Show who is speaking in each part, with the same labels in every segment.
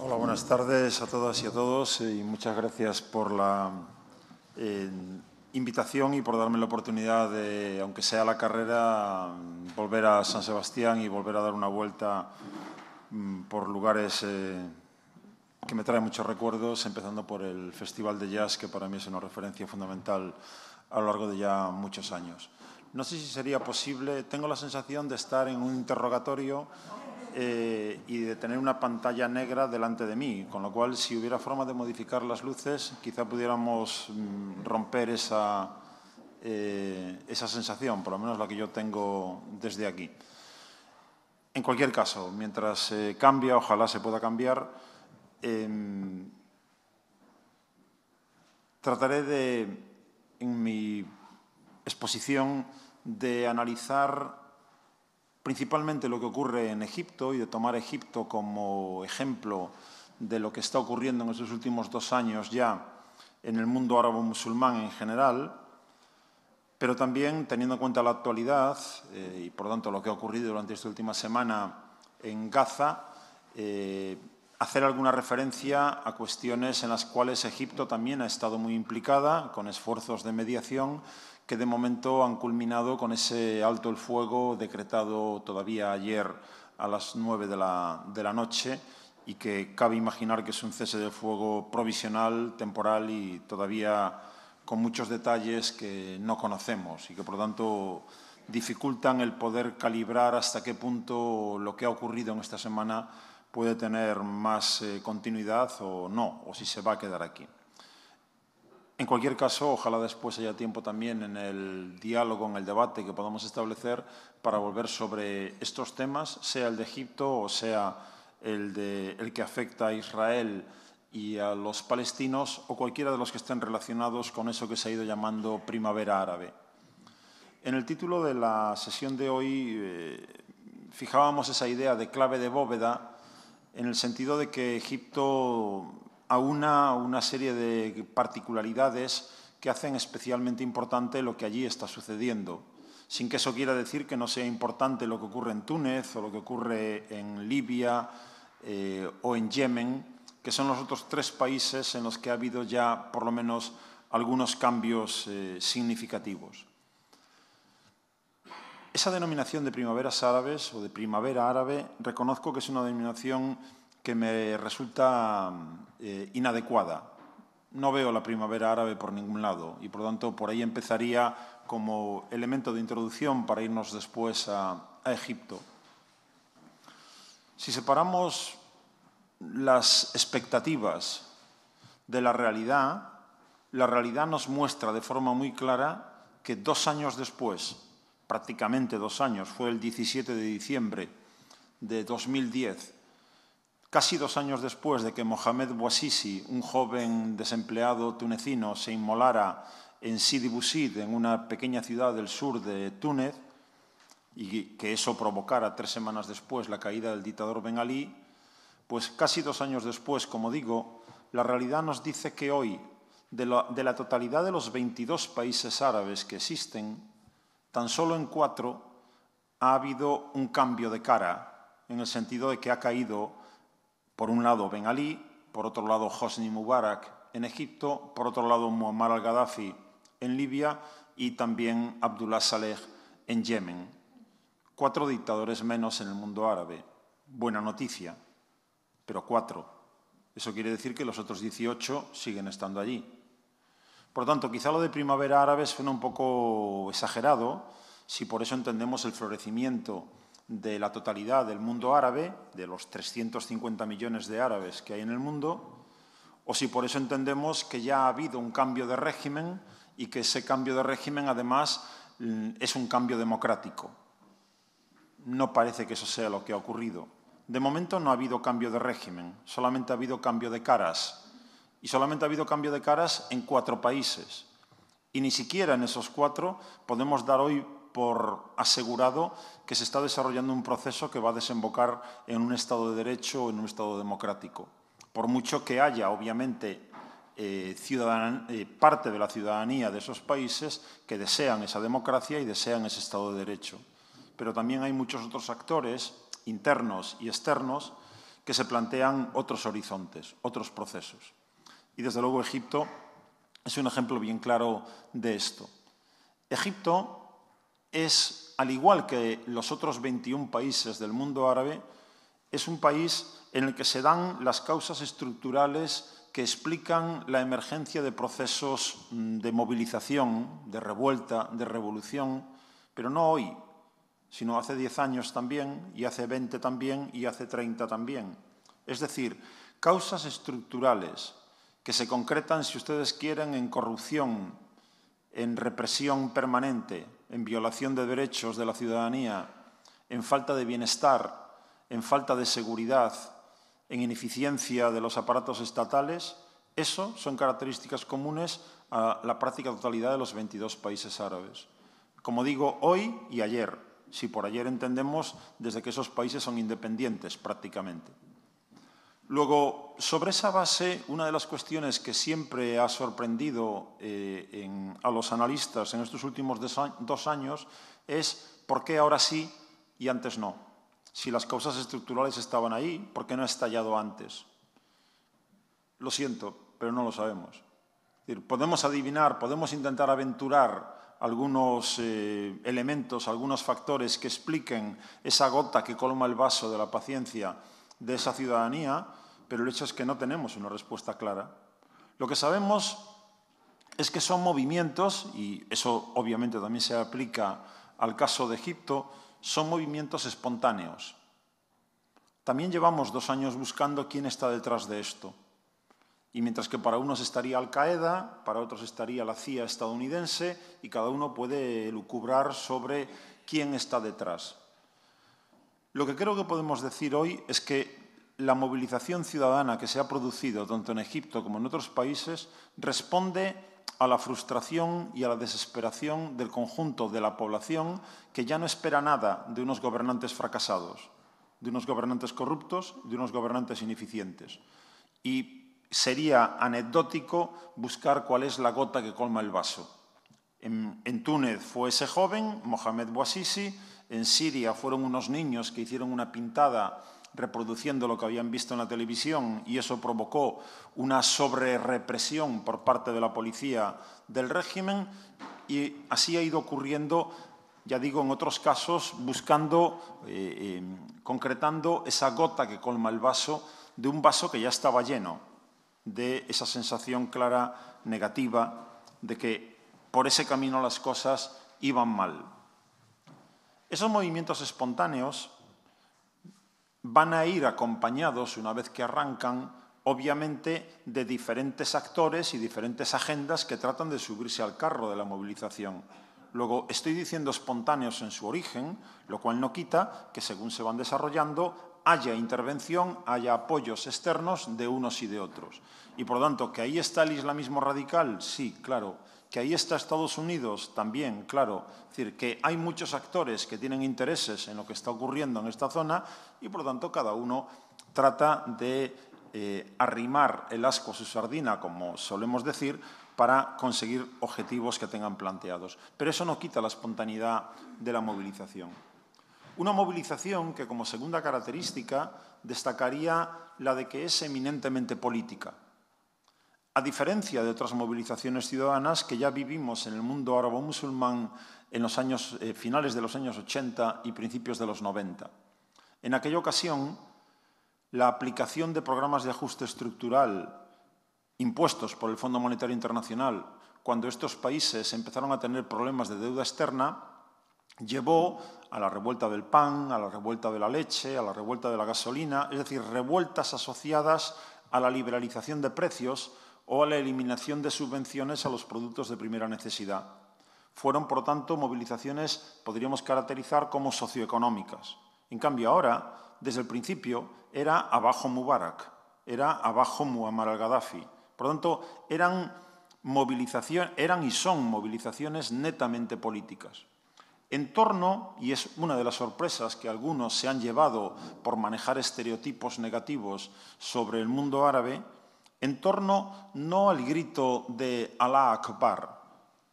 Speaker 1: Hola, buenas tardes a todas y a todos eh, y muchas gracias por la eh, invitación y por darme la oportunidad de, aunque sea la carrera, volver a San Sebastián y volver a dar una vuelta mm, por lugares eh, que me traen muchos recuerdos, empezando por el Festival de Jazz, que para mí es una referencia fundamental a lo largo de ya muchos años. No sé si sería posible, tengo la sensación de estar en un interrogatorio eh, y de tener una pantalla negra delante de mí, con lo cual si hubiera forma de modificar las luces, quizá pudiéramos mm, romper esa, eh, esa sensación, por lo menos la que yo tengo desde aquí. En cualquier caso, mientras cambia, ojalá se pueda cambiar, em, trataré de, en mi exposición, de analizar principalmente lo que ocurre en Egipto y de tomar Egipto como ejemplo de lo que está ocurriendo en estos últimos dos años ya en el mundo árabe-musulmán en general, pero también teniendo en cuenta la actualidad eh, y por tanto lo que ha ocurrido durante esta última semana en Gaza, eh, hacer alguna referencia a cuestiones en las cuales Egipto también ha estado muy implicada con esfuerzos de mediación que de momento han culminado con ese alto el fuego decretado todavía ayer a las 9 de la, de la noche y que cabe imaginar que es un cese de fuego provisional, temporal y todavía con muchos detalles que no conocemos y que, por lo tanto, dificultan el poder calibrar hasta qué punto lo que ha ocurrido en esta semana puede tener más eh, continuidad o no, o si se va a quedar aquí. En cualquier caso, ojalá después haya tiempo también en el diálogo, en el debate que podamos establecer para volver sobre estos temas, sea el de Egipto o sea el, de, el que afecta a Israel y a los palestinos o cualquiera de los que estén relacionados con eso que se ha ido llamando primavera árabe. En el título de la sesión de hoy eh, fijábamos esa idea de clave de bóveda en el sentido de que Egipto una, una serie de particularidades que hacen especialmente importante lo que allí está sucediendo. Sin que eso quiera decir que no sea importante lo que ocurre en Túnez o lo que ocurre en Libia eh, o en Yemen, que son los otros tres países en los que ha habido ya por lo menos algunos cambios eh, significativos. Esa denominación de primaveras árabes o de primavera árabe reconozco que es una denominación que me resulta eh, inadecuada. No veo la primavera árabe por ningún lado y, por lo tanto, por ahí empezaría como elemento de introducción para irnos después a, a Egipto. Si separamos las expectativas de la realidad, la realidad nos muestra de forma muy clara que dos años después, prácticamente dos años, fue el 17 de diciembre de 2010, Casi dos años después de que Mohamed Bouazizi, un joven desempleado tunecino, se inmolara en Sidi Bouzid, en una pequeña ciudad del sur de Túnez, y que eso provocara tres semanas después la caída del dictador Ben Ali, pues casi dos años después, como digo, la realidad nos dice que hoy, de la, de la totalidad de los 22 países árabes que existen, tan solo en cuatro ha habido un cambio de cara, en el sentido de que ha caído por un lado Ben Ali, por otro lado Hosni Mubarak en Egipto, por otro lado Muammar al-Gaddafi en Libia y también Abdullah Saleh en Yemen. Cuatro dictadores menos en el mundo árabe. Buena noticia, pero cuatro. Eso quiere decir que los otros 18 siguen estando allí. Por tanto, quizá lo de primavera árabe suena un poco exagerado, si por eso entendemos el florecimiento de la totalidad del mundo árabe, de los 350 millones de árabes que hay en el mundo, o si por eso entendemos que ya ha habido un cambio de régimen y que ese cambio de régimen además mm, es un cambio democrático. No parece que eso sea lo que ha ocurrido. De momento no ha habido cambio de régimen, solamente ha habido cambio de caras. Y solamente ha habido cambio de caras en cuatro países. Y ni siquiera en esos cuatro podemos dar hoy por asegurado que se está desarrollando un proceso que va a desembocar en un Estado de Derecho o en un Estado democrático. Por mucho que haya, obviamente, eh, eh, parte de la ciudadanía de esos países que desean esa democracia y desean ese Estado de Derecho. Pero también hay muchos otros actores internos y externos que se plantean otros horizontes, otros procesos. Y desde luego Egipto es un ejemplo bien claro de esto. Egipto es, al igual que los otros 21 países del mundo árabe, es un país en el que se dan las causas estructurales que explican la emergencia de procesos mm, de movilización, de revuelta, de revolución, pero no hoy, sino hace 10 años también, y hace 20 también, y hace 30 también. Es decir, causas estructurales que se concretan, si ustedes quieren, en corrupción, en represión permanente, en violación de derechos de la ciudadanía, en falta de bienestar, en falta de seguridad, en ineficiencia de los aparatos estatales, eso son características comunes a la práctica totalidad de los 22 países árabes. Como digo, hoy y ayer, si por ayer entendemos desde que esos países son independientes prácticamente. Luego, sobre esa base, una de las cuestiones que siempre ha sorprendido eh, a los analistas en estos últimos dos años es por qué ahora sí y antes no. Si las causas estructurales estaban ahí, ¿por qué no ha estallado antes? Lo siento, pero no lo sabemos. podemos adivinar, podemos intentar aventurar algunos eh, elementos, algunos factores que expliquen esa gota que colma el vaso de la paciencia de esa ciudadanía, pero el hecho es que no tenemos una respuesta clara. Lo que sabemos es que son movimientos, y eso obviamente también se aplica al caso de Egipto, son movimientos espontáneos. También llevamos dos años buscando quién está detrás de esto. Y mientras que para unos estaría Al-Qaeda, para otros estaría la CIA estadounidense, y cada uno puede lucubrar sobre quién está detrás. Lo que creo que podemos decir hoy es que la movilización ciudadana que se ha producido tanto en Egipto como en otros países responde a la frustración y a la desesperación del conjunto de la población que ya no espera nada de unos gobernantes fracasados, de unos gobernantes corruptos, de unos gobernantes ineficientes. Y sería anecdótico buscar cuál es la gota que colma el vaso. En, Túnez fue ese joven, Mohamed Bouazizi, en Siria fueron unos niños que hicieron una pintada reproduciendo lo que habían visto en la televisión y eso provocó una sobrerepresión por parte de la policía del régimen y así ha ido ocurriendo, ya digo, en otros casos, buscando, eh, em, concretando esa gota que colma el vaso de un vaso que ya estaba lleno de esa sensación clara negativa de que por ese camino las cosas iban mal. Esos movimientos espontáneos van a ir acompañados, una vez que arrancan, obviamente, de diferentes actores y diferentes agendas que tratan de subirse al carro de la movilización. Luego, estoy diciendo espontáneos en su origen, lo cual no quita que según se van desarrollando haya intervención, haya apoyos externos de unos y de otros. Y por lo tanto, que ahí está el islamismo radical, sí, claro, que ahí está Estados Unidos también, claro. Es decir, que hay muchos actores que tienen intereses en lo que está ocurriendo en esta zona y, por lo tanto, cada uno trata de eh, arrimar el asco a su sardina, como solemos decir, para conseguir objetivos que tengan planteados. Pero eso no quita la espontaneidad de la movilización. Una movilización que como segunda característica destacaría la de que es eminentemente política. A diferencia de otras movilizaciones ciudadanas que ya vivimos en el mundo árabe musulmán en los años, eh, finales de los años 80 y principios de los 90. En aquella ocasión, la aplicación de programas de ajuste estructural impuestos por el Fondo Monetario Internacional cuando estos países empezaron a tener problemas de deuda externa llevó a la revuelta del pan, a la revuelta de la leche, a la revuelta de la gasolina, es decir, revueltas asociadas a la liberalización de precios o a la eliminación de subvenciones a los productos de primera necesidad. Fueron, por tanto, movilizaciones podríamos caracterizar como socioeconómicas. En cambio, ahora, desde el principio, era abajo Mubarak, era abajo Muammar al-Gaddafi. Por tanto, eran, eran y son movilizaciones netamente políticas. En torno, y es una de las sorpresas que algunos se han llevado por manejar estereotipos negativos sobre el mundo árabe, en torno no al grito de Alá Akbar.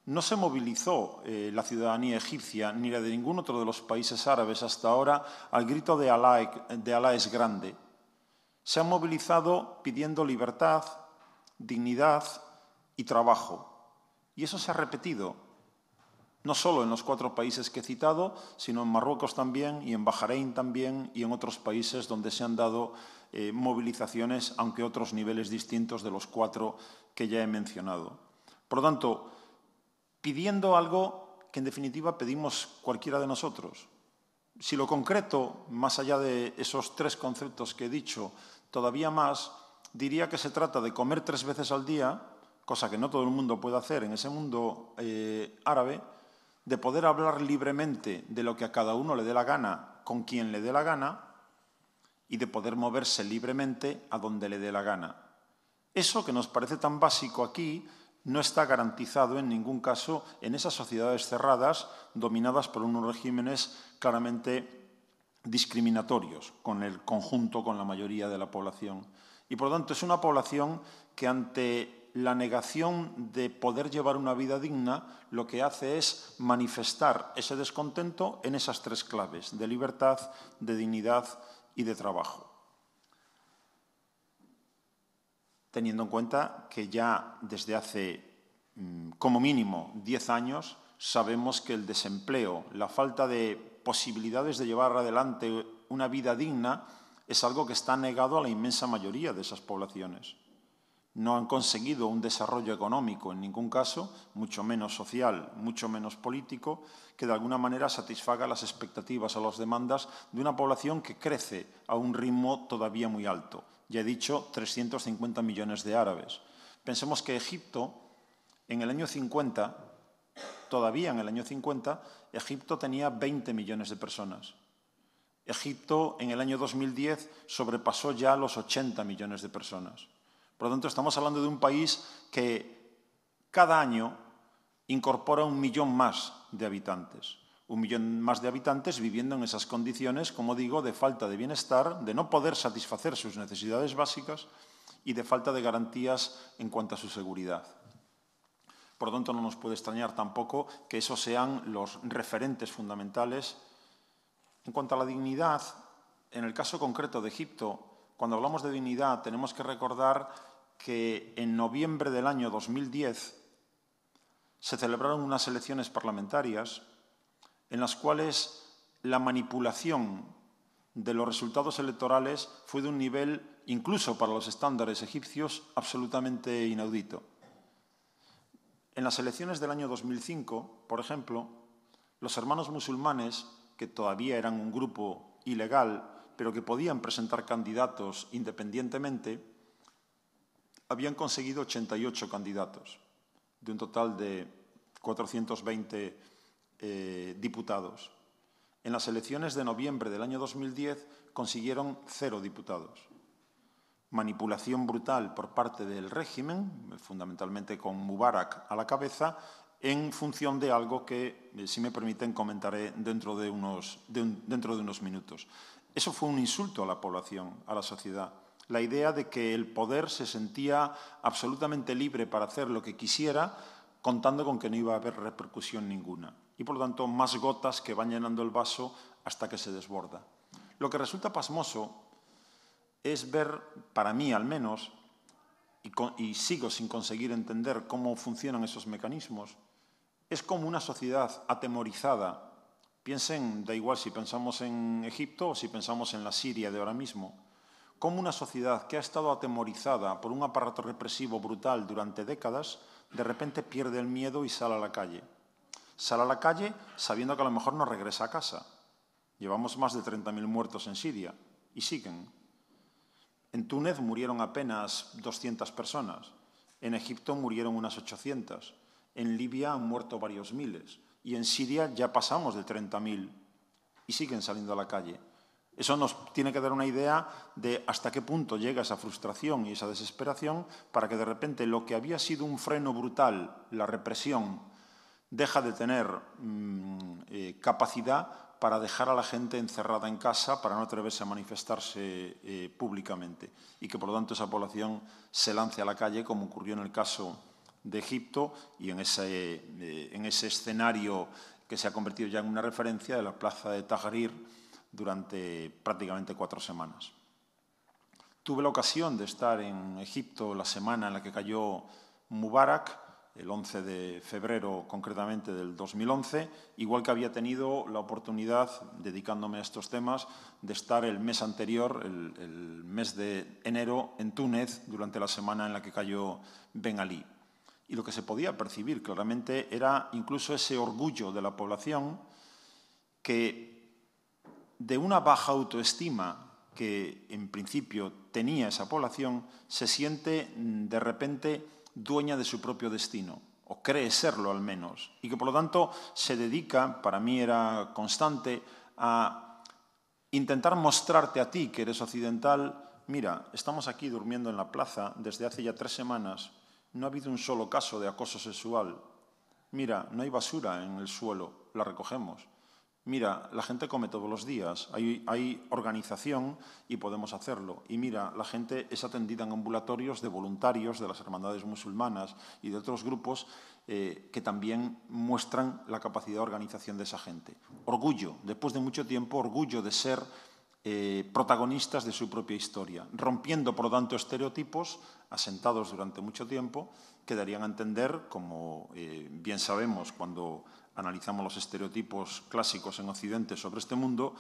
Speaker 1: No se movilizó eh, la ciudadanía egipcia ni la de ningún otro de los países árabes hasta ahora al grito de Alá, e, de Alá es grande. Se han movilizado pidiendo libertad, dignidad y trabajo. Y eso se ha repetido, no solo en los cuatro países que he citado, sino en Marruecos también y en Bahrein también y en otros países donde se han dado eh, movilizaciones, aunque otros niveles distintos de los cuatro que ya he mencionado. Por lo tanto, pidiendo algo que en definitiva pedimos cualquiera de nosotros. Si lo concreto, más allá de esos tres conceptos que he dicho, todavía más, diría que se trata de comer tres veces al día, cosa que no todo el mundo puede hacer en ese mundo eh, árabe, de poder hablar libremente de lo que a cada uno le dé la gana, con quien le dé la gana, y de poder moverse libremente a donde le dé la gana. Eso que nos parece tan básico aquí no está garantizado en ningún caso en esas sociedades cerradas dominadas por unos regímenes claramente discriminatorios con el conjunto, con la mayoría de la población. Y por lo tanto es una población que ante la negación de poder llevar una vida digna, lo que hace es manifestar ese descontento en esas tres claves, de libertad, de dignidad de trabajo. Teniendo en cuenta que ya desde hace mm, como mínimo 10 años sabemos que el desempleo, la falta de posibilidades de llevar adelante una vida digna, es algo que está negado a la inmensa mayoría de esas poblaciones no han conseguido un desarrollo económico en ningún caso, mucho menos social, mucho menos político, que de alguna manera satisfaga las expectativas o las demandas de una población que crece a un ritmo todavía muy alto. Ya he dicho, 350 millones de árabes. Pensemos que Egipto, en el año 50, todavía en el año 50, Egipto tenía 20 millones de personas. Egipto en el año 2010 sobrepasó ya los 80 millones de personas. Por lo tanto, estamos hablando de un país que cada año incorpora un millón más de habitantes. Un millón más de habitantes viviendo en esas condiciones, como digo, de falta de bienestar, de no poder satisfacer sus necesidades básicas y de falta de garantías en cuanto a su seguridad. Por lo tanto, no nos puede extrañar tampoco que esos sean los referentes fundamentales. En cuanto a la dignidad, en el caso concreto de Egipto, cuando hablamos de dignidad tenemos que recordar que en noviembre del año 2010 se celebraron unas elecciones parlamentarias en las cuales la manipulación de los resultados electorales fue de un nivel, incluso para los estándares egipcios, absolutamente inaudito. En las elecciones del año 2005, por ejemplo, los hermanos musulmanes, que todavía eran un grupo ilegal, pero que podían presentar candidatos independientemente, habían conseguido 88 candidatos, de un total de 420 eh, diputados. En las elecciones de noviembre del año 2010 consiguieron cero diputados. Manipulación brutal por parte del régimen, fundamentalmente con Mubarak a la cabeza, en función de algo que, eh, si me permiten, comentaré dentro de unos minutos. Eso fue un insulto a la población, a la sociedad la idea de que el poder se sentía absolutamente libre para hacer lo que quisiera, contando con que no iba a haber repercusión ninguna. Y por lo tanto, más gotas que van llenando el vaso hasta que se desborda. Lo que resulta pasmoso es ver, para mí al menos, y, sigo sin conseguir entender cómo funcionan esos mecanismos, es como una sociedad atemorizada. Piensen, da igual si pensamos en Egipto o si pensamos en la Siria de ahora mismo cómo una sociedad que ha estado atemorizada por un aparato represivo brutal durante décadas, de repente pierde el miedo y sale a la calle. Sale a la calle sabiendo que a lo mejor no regresa a casa. Llevamos más de 30.000 muertos en Siria y siguen. En Túnez murieron apenas 200 personas, en Egipto murieron unas 800, en Libia han muerto varios miles y en Siria ya pasamos de 30.000 y siguen saliendo a la calle. Eso nos tiene que dar una idea de hasta qué punto llega esa frustración y esa desesperación para que de repente lo que había sido un freno brutal, la represión, deja de tener mm, eh, capacidad para dejar a la gente encerrada en casa, para no atreverse a manifestarse eh, públicamente y que por lo tanto esa población se lance a la calle, como ocurrió en el caso de Egipto y en ese, eh, en ese escenario que se ha convertido ya en una referencia de la plaza de Tahrir durante prácticamente cuatro semanas. Tuve la ocasión de estar en Egipto la semana en la que cayó Mubarak, el 11 de febrero concretamente del 2011, igual que había tenido la oportunidad, dedicándome a estos temas, de estar el mes anterior, el, mes de enero, en Túnez, durante la semana en la que cayó Ben Ali. Y lo que se podía percibir claramente era incluso ese orgullo de la población que de una baja autoestima que en principio tenía esa población se siente mm, de repente dueña de su propio destino, o cree serlo al menos, y que por lo tanto se dedica, para mí era constante, a intentar mostrarte a ti que eres occidental, mira, estamos aquí durmiendo en la plaza desde hace ya tres semanas, no ha habido un solo caso de acoso sexual, mira, no hay basura en el suelo, la recogemos, Mira, la gente come todos los días, hay, organización y podemos hacerlo. Y mira, la gente es atendida en ambulatorios de voluntarios de las hermandades musulmanas y de otros grupos eh, que también muestran la capacidad de organización de esa gente. Orgullo, después de mucho tiempo, orgullo de ser eh, protagonistas de su propia historia, rompiendo, por lo tanto, estereotipos asentados durante mucho tiempo que darían a entender, como eh, bien sabemos cuando analizamos los estereotipos clásicos en Occidente sobre este mundo,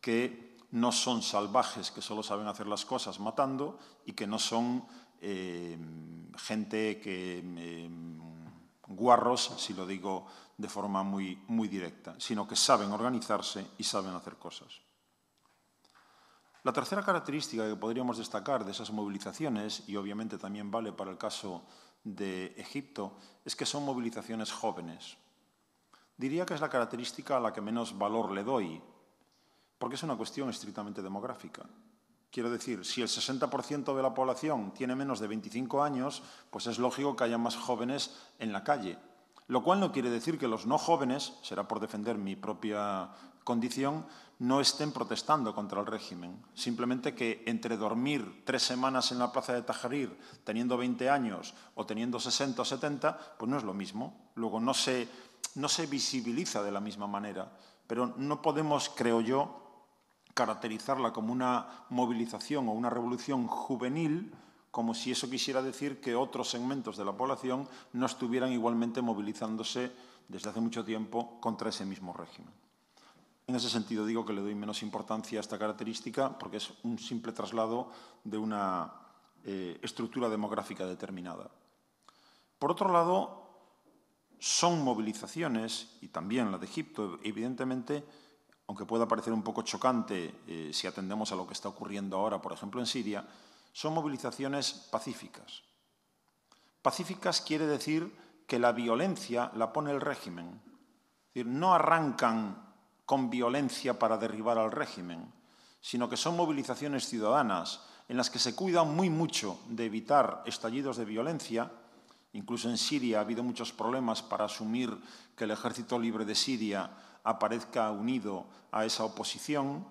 Speaker 1: que no son salvajes que solo saben hacer las cosas matando y que no son eh, gente que eh, guarros, si lo digo de forma muy, muy directa, sino que saben organizarse y saben hacer cosas. La tercera característica que podríamos destacar de esas movilizaciones, y obviamente también vale para el caso de Egipto es que son movilizaciones jóvenes. Diría que es la característica a la que menos valor le doy, porque es una cuestión estrictamente demográfica. Quiero decir, si el 60% de la población tiene menos de 25 años, pues es lógico que haya más jóvenes en la calle. Lo cual no quiere decir que los no jóvenes, será por defender mi propia condición no estén protestando contra el régimen. Simplemente que entre dormir tres semanas en la plaza de Tajarir teniendo 20 años o teniendo 60 o 70, pues no es lo mismo. Luego no se, no se visibiliza de la misma manera. Pero no podemos, creo yo, caracterizarla como una movilización o una revolución juvenil como si eso quisiera decir que otros segmentos de la población no estuvieran igualmente movilizándose desde hace mucho tiempo contra ese mismo régimen. En ese sentido digo que le doy menos importancia a esta característica porque es un simple traslado de una eh, estructura demográfica determinada. Por otro lado, son movilizaciones, y también la de Egipto, evidentemente, aunque pueda parecer un poco chocante eh, si atendemos a lo que está ocurriendo ahora, por ejemplo, en Siria, son movilizaciones pacíficas. Pacíficas quiere decir que la violencia la pone el régimen. Es decir, no arrancan con violencia para derribar al régimen, sino que son movilizaciones ciudadanas en las que se cuida muy mucho de evitar estallidos de violencia. Incluso en Siria ha habido muchos problemas para asumir que el ejército libre de Siria aparezca unido a esa oposición.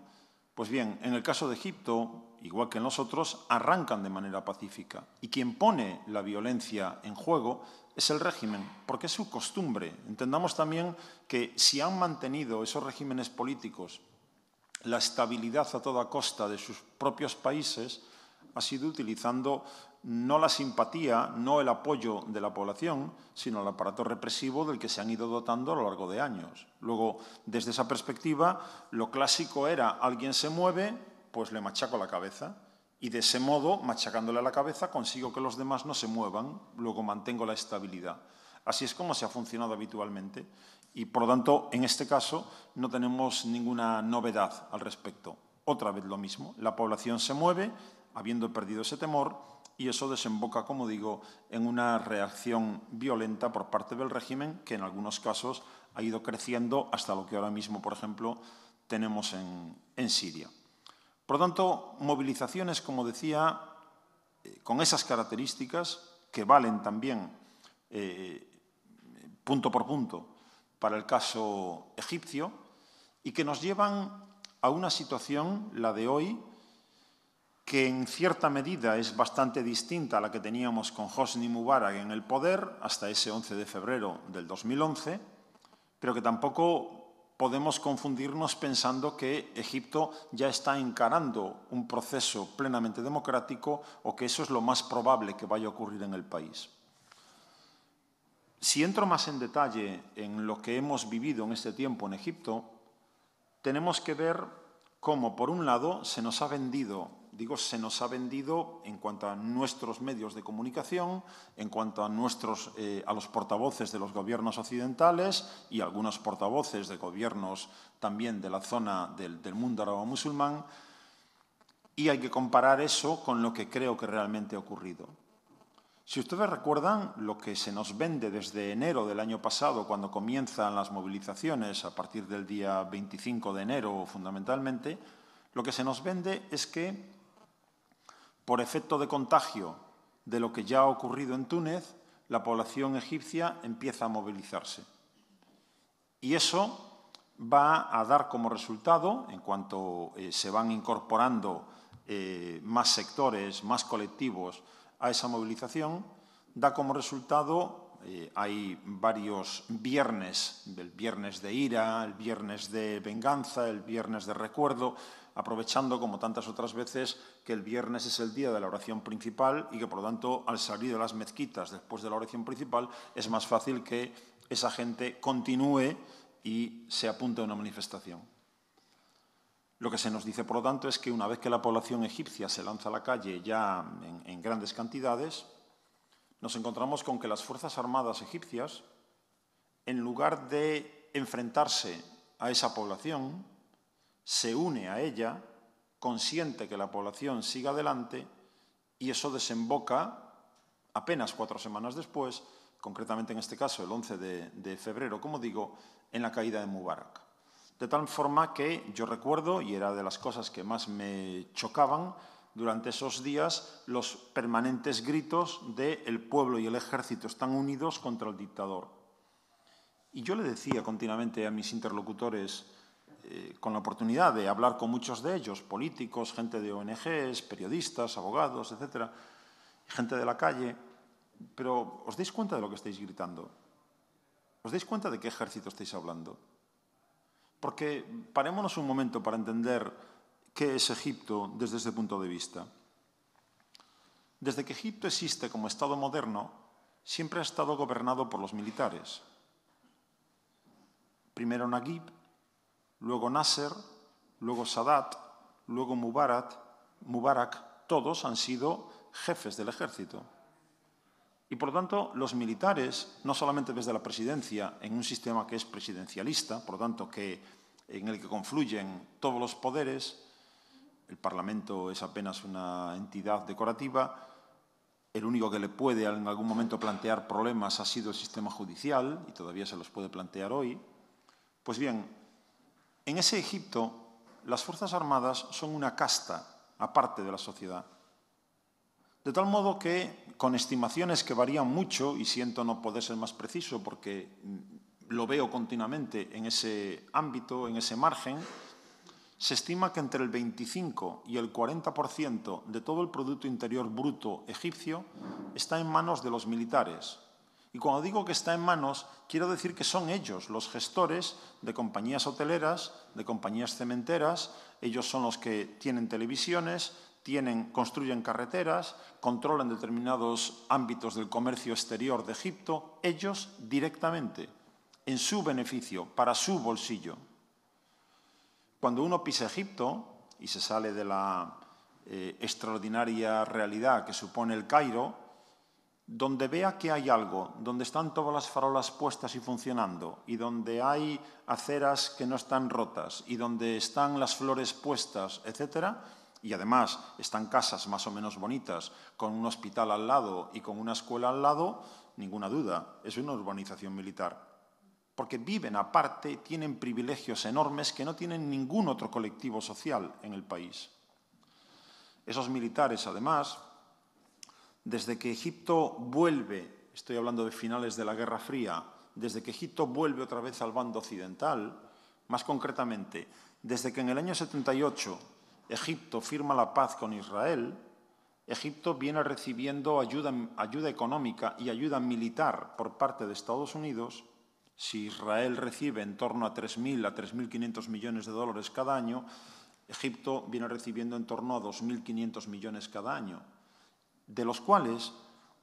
Speaker 1: Pues bien, en el caso de Egipto, igual que en los otros, arrancan de manera pacífica. Y quien pone la violencia en juego es el régimen, porque es su costumbre. Entendamos también que si han mantenido esos regímenes políticos la estabilidad a toda costa de sus propios países, ha sido utilizando no la simpatía, no el apoyo de la población, sino el aparato represivo del que se han ido dotando a lo largo de años. Luego, desde esa perspectiva, lo clásico era alguien se mueve, pues le machaco la cabeza y de ese modo, machacándole a la cabeza, consigo que los demás no se muevan, luego mantengo la estabilidad. Así es como se ha funcionado habitualmente y, por lo tanto, en este caso no tenemos ninguna novedad al respecto. Otra vez lo mismo, la población se mueve habiendo perdido ese temor y eso desemboca, como digo, en una reacción violenta por parte del régimen que en algunos casos ha ido creciendo hasta lo que ahora mismo, por ejemplo, tenemos en, en Siria. Por lo tanto, movilizaciones, como decía, eh, con esas características que valen también eh, punto por punto para el caso egipcio y que nos llevan a una situación, la de hoy, que en cierta medida es bastante distinta a la que teníamos con Hosni Mubarak en el poder hasta ese 11 de febrero del 2011, pero que tampoco podemos confundirnos pensando que Egipto ya está encarando un proceso plenamente democrático o que eso es lo más probable que vaya a ocurrir en el país. Si entro más en detalle en lo que hemos vivido en este tiempo en Egipto, tenemos que ver cómo, por un lado, se nos ha vendido digo, se nos ha vendido en cuanto a nuestros medios de comunicación, en cuanto a, nuestros, eh, a los portavoces de los gobiernos occidentales y algunos portavoces de gobiernos también de la zona del, del mundo árabe musulmán, y hay que comparar eso con lo que creo que realmente ha ocurrido. Si ustedes recuerdan lo que se nos vende desde enero del año pasado, cuando comienzan las movilizaciones, a partir del día 25 de enero fundamentalmente, lo que se nos vende es que por efecto de contagio de lo que ya ha ocurrido en Túnez, la población egipcia empieza a movilizarse. Y eso va a dar como resultado, en cuanto eh, se van incorporando eh, más sectores, más colectivos a esa movilización, da como resultado, eh, hay varios viernes, el viernes de ira, el viernes de venganza, el viernes de recuerdo, aprovechando, como tantas otras veces, que el viernes es el día de la oración principal y que, por lo tanto, al salir de las mezquitas después de la oración principal, es más fácil que esa gente continúe y se apunte a una manifestación. Lo que se nos dice, por lo tanto, es que una vez que la población egipcia se lanza a la calle ya en, grandes cantidades, nos encontramos con que las Fuerzas Armadas egipcias, en lugar de enfrentarse a esa población, se une a ella, consiente que la población siga adelante y eso desemboca apenas cuatro semanas después, concretamente en este caso el 11 de, de febrero, como digo, en la caída de Mubarak. De tal forma que yo recuerdo, y era de las cosas que más me chocaban, durante esos días los permanentes gritos de el pueblo y el ejército están unidos contra el dictador. Y yo le decía continuamente a mis interlocutores, eh, con la oportunidad de hablar con muchos de ellos, políticos, gente de ONGs, periodistas, abogados, etcétera, gente de la calle, pero ¿os dais cuenta de lo que estáis gritando? ¿Os dais cuenta de qué ejército estáis hablando? Porque parémonos un momento para entender qué es Egipto desde ese punto de vista. Desde que Egipto existe como Estado moderno, siempre ha estado gobernado por los militares. Primero Naguib, luego Nasser, luego Sadat, luego Mubarak, Mubarak, todos han sido jefes del ejército. Y por lo tanto, los militares, no solamente desde la presidencia, en un sistema que es presidencialista, por lo tanto, que, en el que confluyen todos los poderes, el Parlamento es apenas una entidad decorativa, el único que le puede en algún momento plantear problemas ha sido el sistema judicial, y todavía se los puede plantear hoy. Pues bien, en ese Egipto, las Fuerzas Armadas son una casta aparte de la sociedad. De tal modo que, con estimaciones que varían mucho, y siento no poder ser más preciso porque mm, lo veo continuamente en ese ámbito, en ese margen, se estima que entre el 25 y el 40% de todo el Producto Interior Bruto egipcio está en manos de los militares, y cuando digo que está en manos, quiero decir que son ellos los gestores de compañías hoteleras, de compañías cementeras, ellos son los que tienen televisiones, tienen, construyen carreteras, controlan determinados ámbitos del comercio exterior de Egipto, ellos directamente, en su beneficio, para su bolsillo. Cuando uno pisa Egipto y se sale de la eh, extraordinaria realidad que supone el Cairo, donde vea que hay algo, donde están todas las farolas puestas y funcionando, y donde hay aceras que no están rotas, y donde están las flores puestas, etcétera, y además están casas más o menos bonitas, con un hospital al lado y con una escuela al lado, ninguna duda, es una urbanización militar. Porque viven aparte, tienen privilegios enormes que no tienen ningún otro colectivo social en el país. Esos militares, además, desde que Egipto vuelve, estoy hablando de finales de la Guerra Fría, desde que Egipto vuelve otra vez al bando occidental, más concretamente, desde que en el año 78 Egipto firma la paz con Israel, Egipto viene recibiendo ayuda, económica y ayuda militar por parte de Estados Unidos. Si Israel recibe en torno a 3.000 a 3.500 millones de dólares cada año, Egipto viene recibiendo en torno a 2.500 millones cada año de los cuales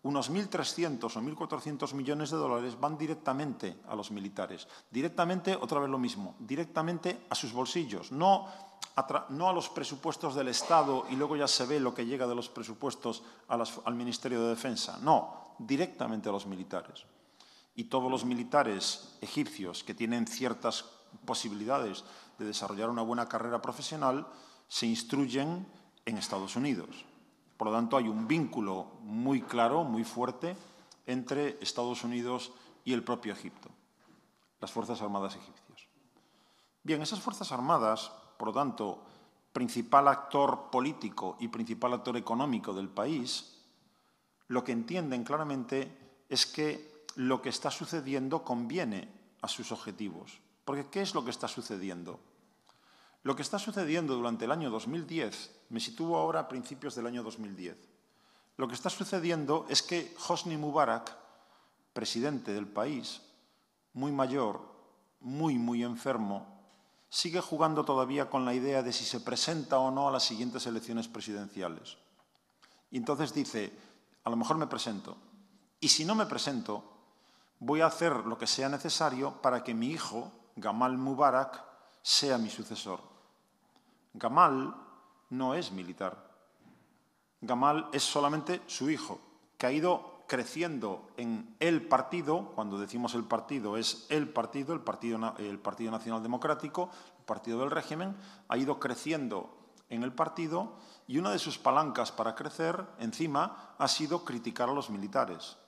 Speaker 1: unos 1.300 o 1.400 millones de dólares van directamente a los militares. Directamente, otra vez lo mismo, directamente a sus bolsillos, no a, los presupuestos del Estado y luego ya se ve lo que llega de los presupuestos al Ministerio de Defensa. No, directamente a los militares. Y todos los militares egipcios que tienen ciertas posibilidades de desarrollar una buena carrera profesional se instruyen en Estados Unidos. Por lo tanto, hay un vínculo muy claro, muy fuerte, entre Estados Unidos y el propio Egipto, las Fuerzas Armadas egipcias. Bien, esas Fuerzas Armadas, por lo tanto, principal actor político y principal actor económico del país, lo que entienden claramente es que lo que está sucediendo conviene a sus objetivos. Porque ¿qué es lo que está sucediendo? Lo que está sucediendo durante el año 2010, me sitúo ahora a principios del año 2010, lo que está sucediendo es que Hosni Mubarak, presidente del país, muy mayor, muy, muy enfermo, sigue jugando todavía con la idea de si se presenta o no a las siguientes elecciones presidenciales. Y entonces dice, a lo mejor me presento. Y si no me presento, voy a hacer lo que sea necesario para que mi hijo, Gamal Mubarak, sea mi sucesor. Gamal no es militar. Gamal es solamente su hijo, que ha ido creciendo en el partido, cuando decimos el partido es el partido, el Partido, Nacional Democrático, el partido del régimen, ha ido creciendo en el partido y una de sus palancas para crecer encima ha sido criticar a los militares.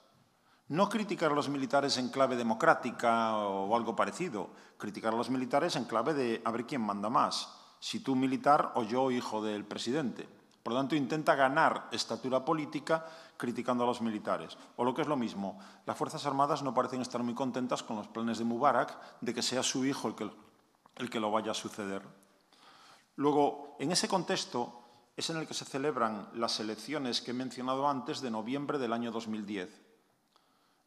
Speaker 1: No criticar a los militares en clave democrática o algo parecido, criticar a los militares en clave de a ver quién manda más, si tú militar o yo hijo del presidente. Por lo tanto, intenta ganar estatura política criticando a los militares. O lo que es lo mismo, las Fuerzas Armadas no parecen estar muy contentas con los planes de Mubarak de que sea su hijo el que, el que lo vaya a suceder. Luego, en ese contexto es en el que se celebran las elecciones que he mencionado antes de noviembre del año 2010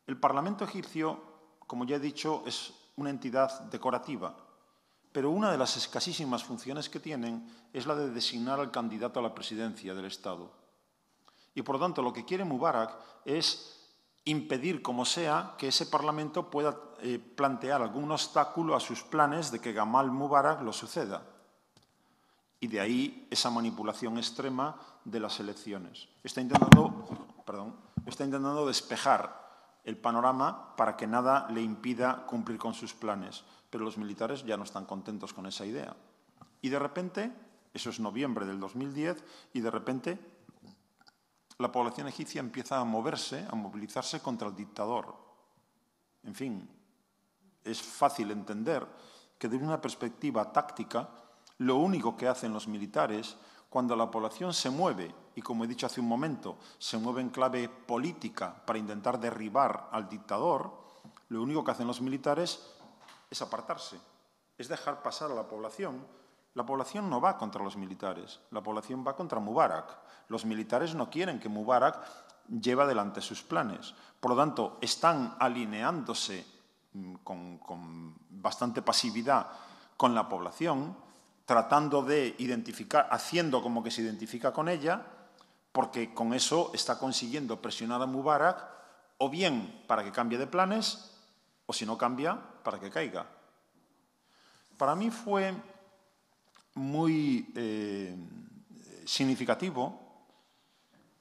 Speaker 1: el Parlamento egipcio, como ya he dicho, es una entidad decorativa, pero una de las escasísimas funciones que tienen es la de designar al candidato a la presidencia del Estado. Y por lo tanto, lo que quiere Mubarak es impedir como sea que ese Parlamento pueda eh, plantear algún obstáculo a sus planes de que Gamal Mubarak lo suceda. Y de ahí esa manipulación extrema de las elecciones. Está intentando, perdón, está intentando despejar el panorama para que nada le impida cumplir con sus planes. Pero los militares ya no están contentos con esa idea. Y de repente, eso es noviembre del 2010, y de repente la población egipcia empieza a moverse, a movilizarse contra el dictador. En fin, es fácil entender que desde una perspectiva táctica, lo único que hacen los militares cuando la población se mueve y, como he dicho hace un momento, se mueve en clave política para intentar derribar al dictador, lo único que hacen los militares es apartarse, es dejar pasar a la población. La población no va contra los militares, la población va contra Mubarak. Los militares no quieren que Mubarak lleve adelante sus planes. Por lo tanto, están alineándose mm, con, con bastante pasividad con la población, tratando de identificar, haciendo como que se identifica con ella, porque con eso está consiguiendo presionar a Mubarak o bien para que cambie de planes o si no cambia, para que caiga. Para mí fue muy eh, significativo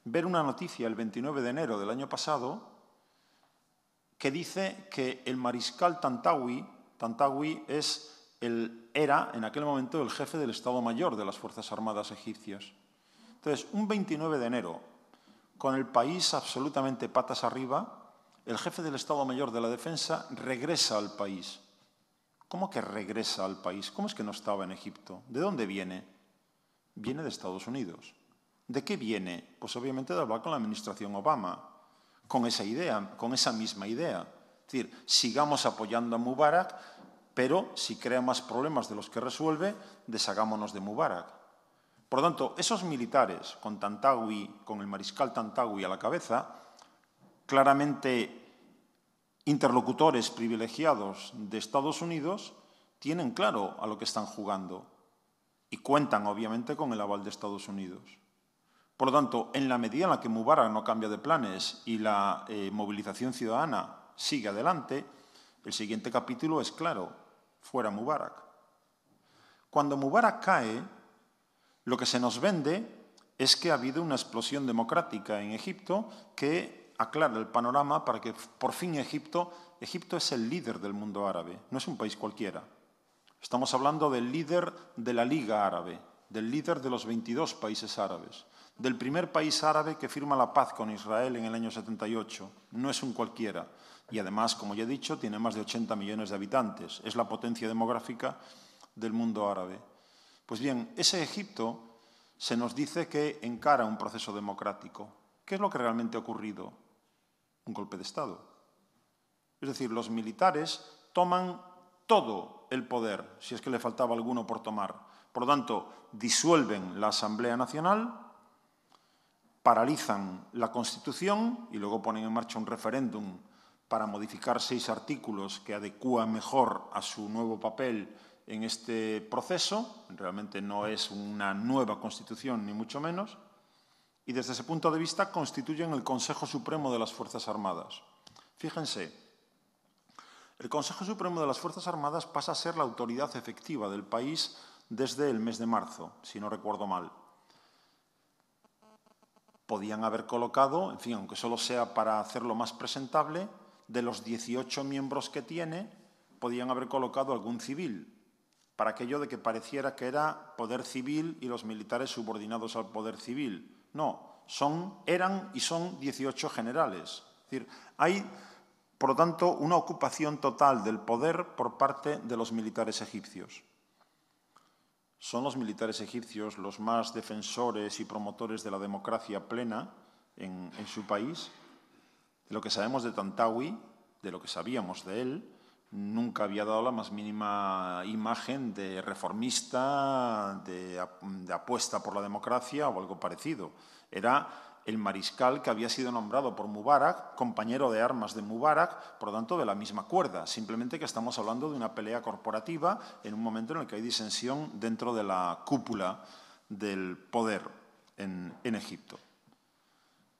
Speaker 1: ver una noticia el 29 de enero del año pasado que dice que el mariscal Tantawi, Tantawi es el, era en aquel momento el jefe del Estado Mayor de las Fuerzas Armadas egipcias. Entonces, un 29 de enero, con el país absolutamente patas arriba, el jefe del Estado Mayor de la Defensa regresa al país. ¿Cómo que regresa al país? ¿Cómo es que no estaba en Egipto? ¿De dónde viene? Viene de Estados Unidos. ¿De qué viene? Pues obviamente de hablar con la administración Obama, con esa idea, con esa misma idea. Es decir, sigamos apoyando a Mubarak, pero si crea más problemas de los que resuelve, deshagámonos de Mubarak. Por lo tanto, esos militares con Tantawi, con el mariscal Tantawi a la cabeza, claramente interlocutores privilegiados de Estados Unidos, tienen claro a lo que están jugando y cuentan obviamente con el aval de Estados Unidos. Por lo tanto, en la medida en la que Mubarak no cambia de planes y la eh, movilización ciudadana sigue adelante, el siguiente capítulo es claro, fuera Mubarak. Cuando Mubarak cae, lo que se nos vende es que ha habido una explosión democrática en Egipto que aclara el panorama para que por fin Egipto, Egipto es el líder del mundo árabe, no es un país cualquiera. Estamos hablando del líder de la Liga Árabe, del líder de los 22 países árabes, del primer país árabe que firma la paz con Israel en el año 78. No es un cualquiera. Y además, como ya he dicho, tiene más de 80 millones de habitantes. Es la potencia demográfica del mundo árabe. Pues bien, ese Egipto se nos dice que encara un proceso democrático. ¿Qué es lo que realmente ha ocurrido? Un golpe de Estado. Es decir, los militares toman todo el poder, si es que le faltaba alguno por tomar. Por lo tanto, disuelven la Asamblea Nacional, paralizan la Constitución y luego ponen en marcha un referéndum para modificar seis artículos que adecúan mejor a su nuevo papel en este proceso, realmente no es una nueva constitución ni mucho menos, y desde ese punto de vista constituyen el Consejo Supremo de las Fuerzas Armadas. Fíjense, el Consejo Supremo de las Fuerzas Armadas pasa a ser la autoridad efectiva del país desde el mes de marzo, si no recuerdo mal. Podían haber colocado, en fin, aunque solo sea para hacerlo más presentable, de los 18 miembros que tiene, podían haber colocado algún civil, para aquello de que pareciera que era poder civil y los militares subordinados al poder civil. No, son, eran y son 18 generales. Es decir, hay, por lo tanto, una ocupación total del poder por parte de los militares egipcios. Son los militares egipcios los más defensores y promotores de la democracia plena en, en su país. De lo que sabemos de Tantawi, de lo que sabíamos de él, nunca había dado la más mínima imagen de reformista, de, apuesta por la democracia o algo parecido. Era el mariscal que había sido nombrado por Mubarak, compañero de armas de Mubarak, por lo tanto de la misma cuerda. Simplemente que estamos hablando de una pelea corporativa en un momento en el que hay disensión dentro de la cúpula del poder en Egipto.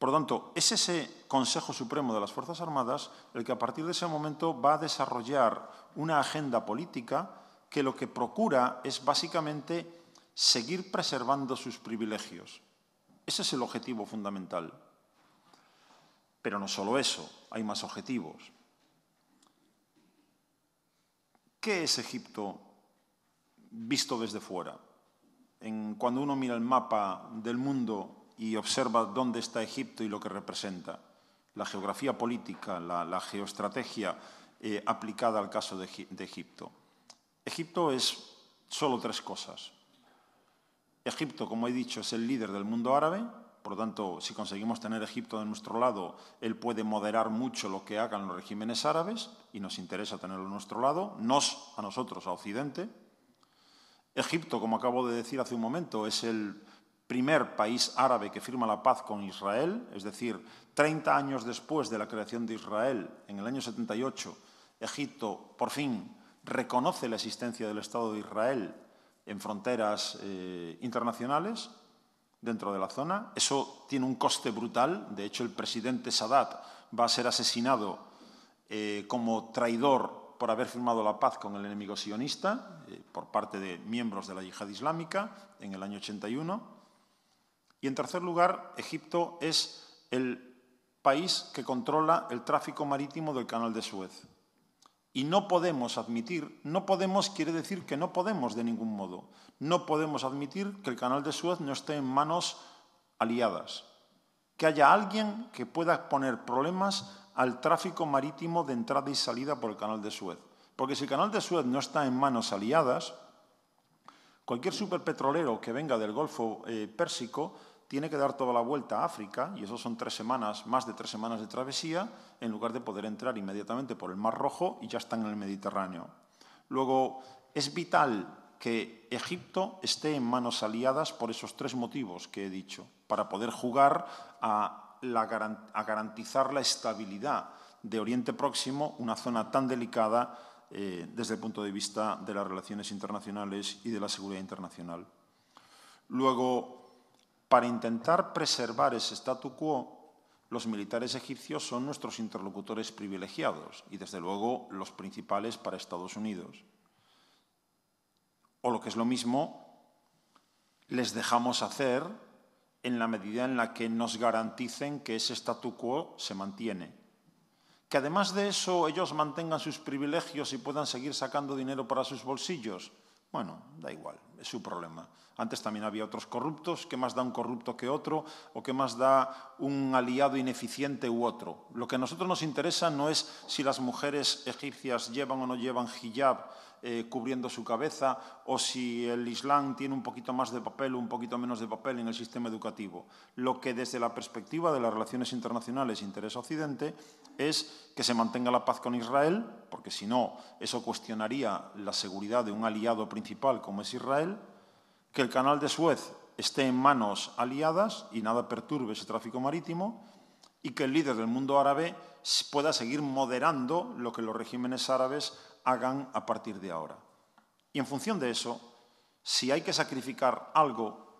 Speaker 1: Por lo tanto, es ese Consejo Supremo de las Fuerzas Armadas el que a partir de ese momento va a desarrollar una agenda política que lo que procura es básicamente seguir preservando sus privilegios. Ese es el objetivo fundamental. Pero no solo eso, hay más objetivos. ¿Qué es Egipto visto desde fuera? cuando uno mira el mapa del mundo y observa dónde está Egipto y lo que representa. La geografía política, la, geoestrategia eh, aplicada al caso de, Egipto. Egipto es solo tres cosas. Egipto, como he dicho, es el líder del mundo árabe, por lo tanto, si conseguimos tener Egipto de nuestro lado, él puede moderar mucho lo que hagan los regímenes árabes y nos interesa tenerlo a nuestro lado, nos a nosotros, a Occidente. Egipto, como acabo de decir hace un momento, es el primer país árabe que firma la paz con Israel, es decir, 30 años después de la creación de Israel, en el año 78, Egipto por fin reconoce la existencia del Estado de Israel en fronteras eh, internacionales, dentro de la zona. Eso tiene un coste brutal. De hecho, el presidente Sadat va a ser asesinado eh, como traidor por haber firmado la paz con el enemigo sionista eh, por parte de miembros de la yihad islámica en el año 81. Y en tercer lugar, Egipto es el país que controla el tráfico marítimo del Canal de Suez. Y no podemos admitir, no podemos quiere decir que no podemos de ningún modo, no podemos admitir que el Canal de Suez no esté en manos aliadas, que haya alguien que pueda poner problemas al tráfico marítimo de entrada y salida por el Canal de Suez. Porque si el Canal de Suez no está en manos aliadas, cualquier superpetrolero que venga del Golfo eh, Pérsico tiene que dar toda la vuelta a África, y eso son tres semanas, más de tres semanas de travesía, en lugar de poder entrar inmediatamente por el Mar Rojo y ya están en el Mediterráneo. Luego, es vital que Egipto esté en manos aliadas por esos tres motivos que he dicho, para poder jugar a, la, a garantizar la estabilidad de Oriente Próximo, una zona tan delicada eh, desde el punto de vista de las relaciones internacionales y de la seguridad internacional. Luego, para intentar preservar ese statu quo, los militares egipcios son nuestros interlocutores privilegiados y, desde luego, los principales para Estados Unidos. O lo que es lo mismo, les dejamos hacer en la medida en la que nos garanticen que ese statu quo se mantiene. Que además de eso ellos mantengan sus privilegios y puedan seguir sacando dinero para sus bolsillos, bueno, da igual, es su problema. Antes también había otros corruptos, ¿Qué más da un corrupto que otro, o qué más da un aliado ineficiente u otro. Lo que a nosotros nos interesa no es si las mujeres egipcias llevan o no llevan hijab, eh, cubriendo su cabeza o si el Islam tiene un poquito más de papel o un poquito menos de papel en el sistema educativo. Lo que desde la perspectiva de las relaciones internacionales e interesa Occidente es que se mantenga la paz con Israel, porque si no, eso cuestionaría la seguridad de un aliado principal como es Israel, que el canal de Suez esté en manos aliadas y nada perturbe ese tráfico marítimo, y que el líder del mundo árabe pueda seguir moderando lo que los regímenes árabes hagan a partir de ahora. Y en función de eso, si hay que sacrificar algo,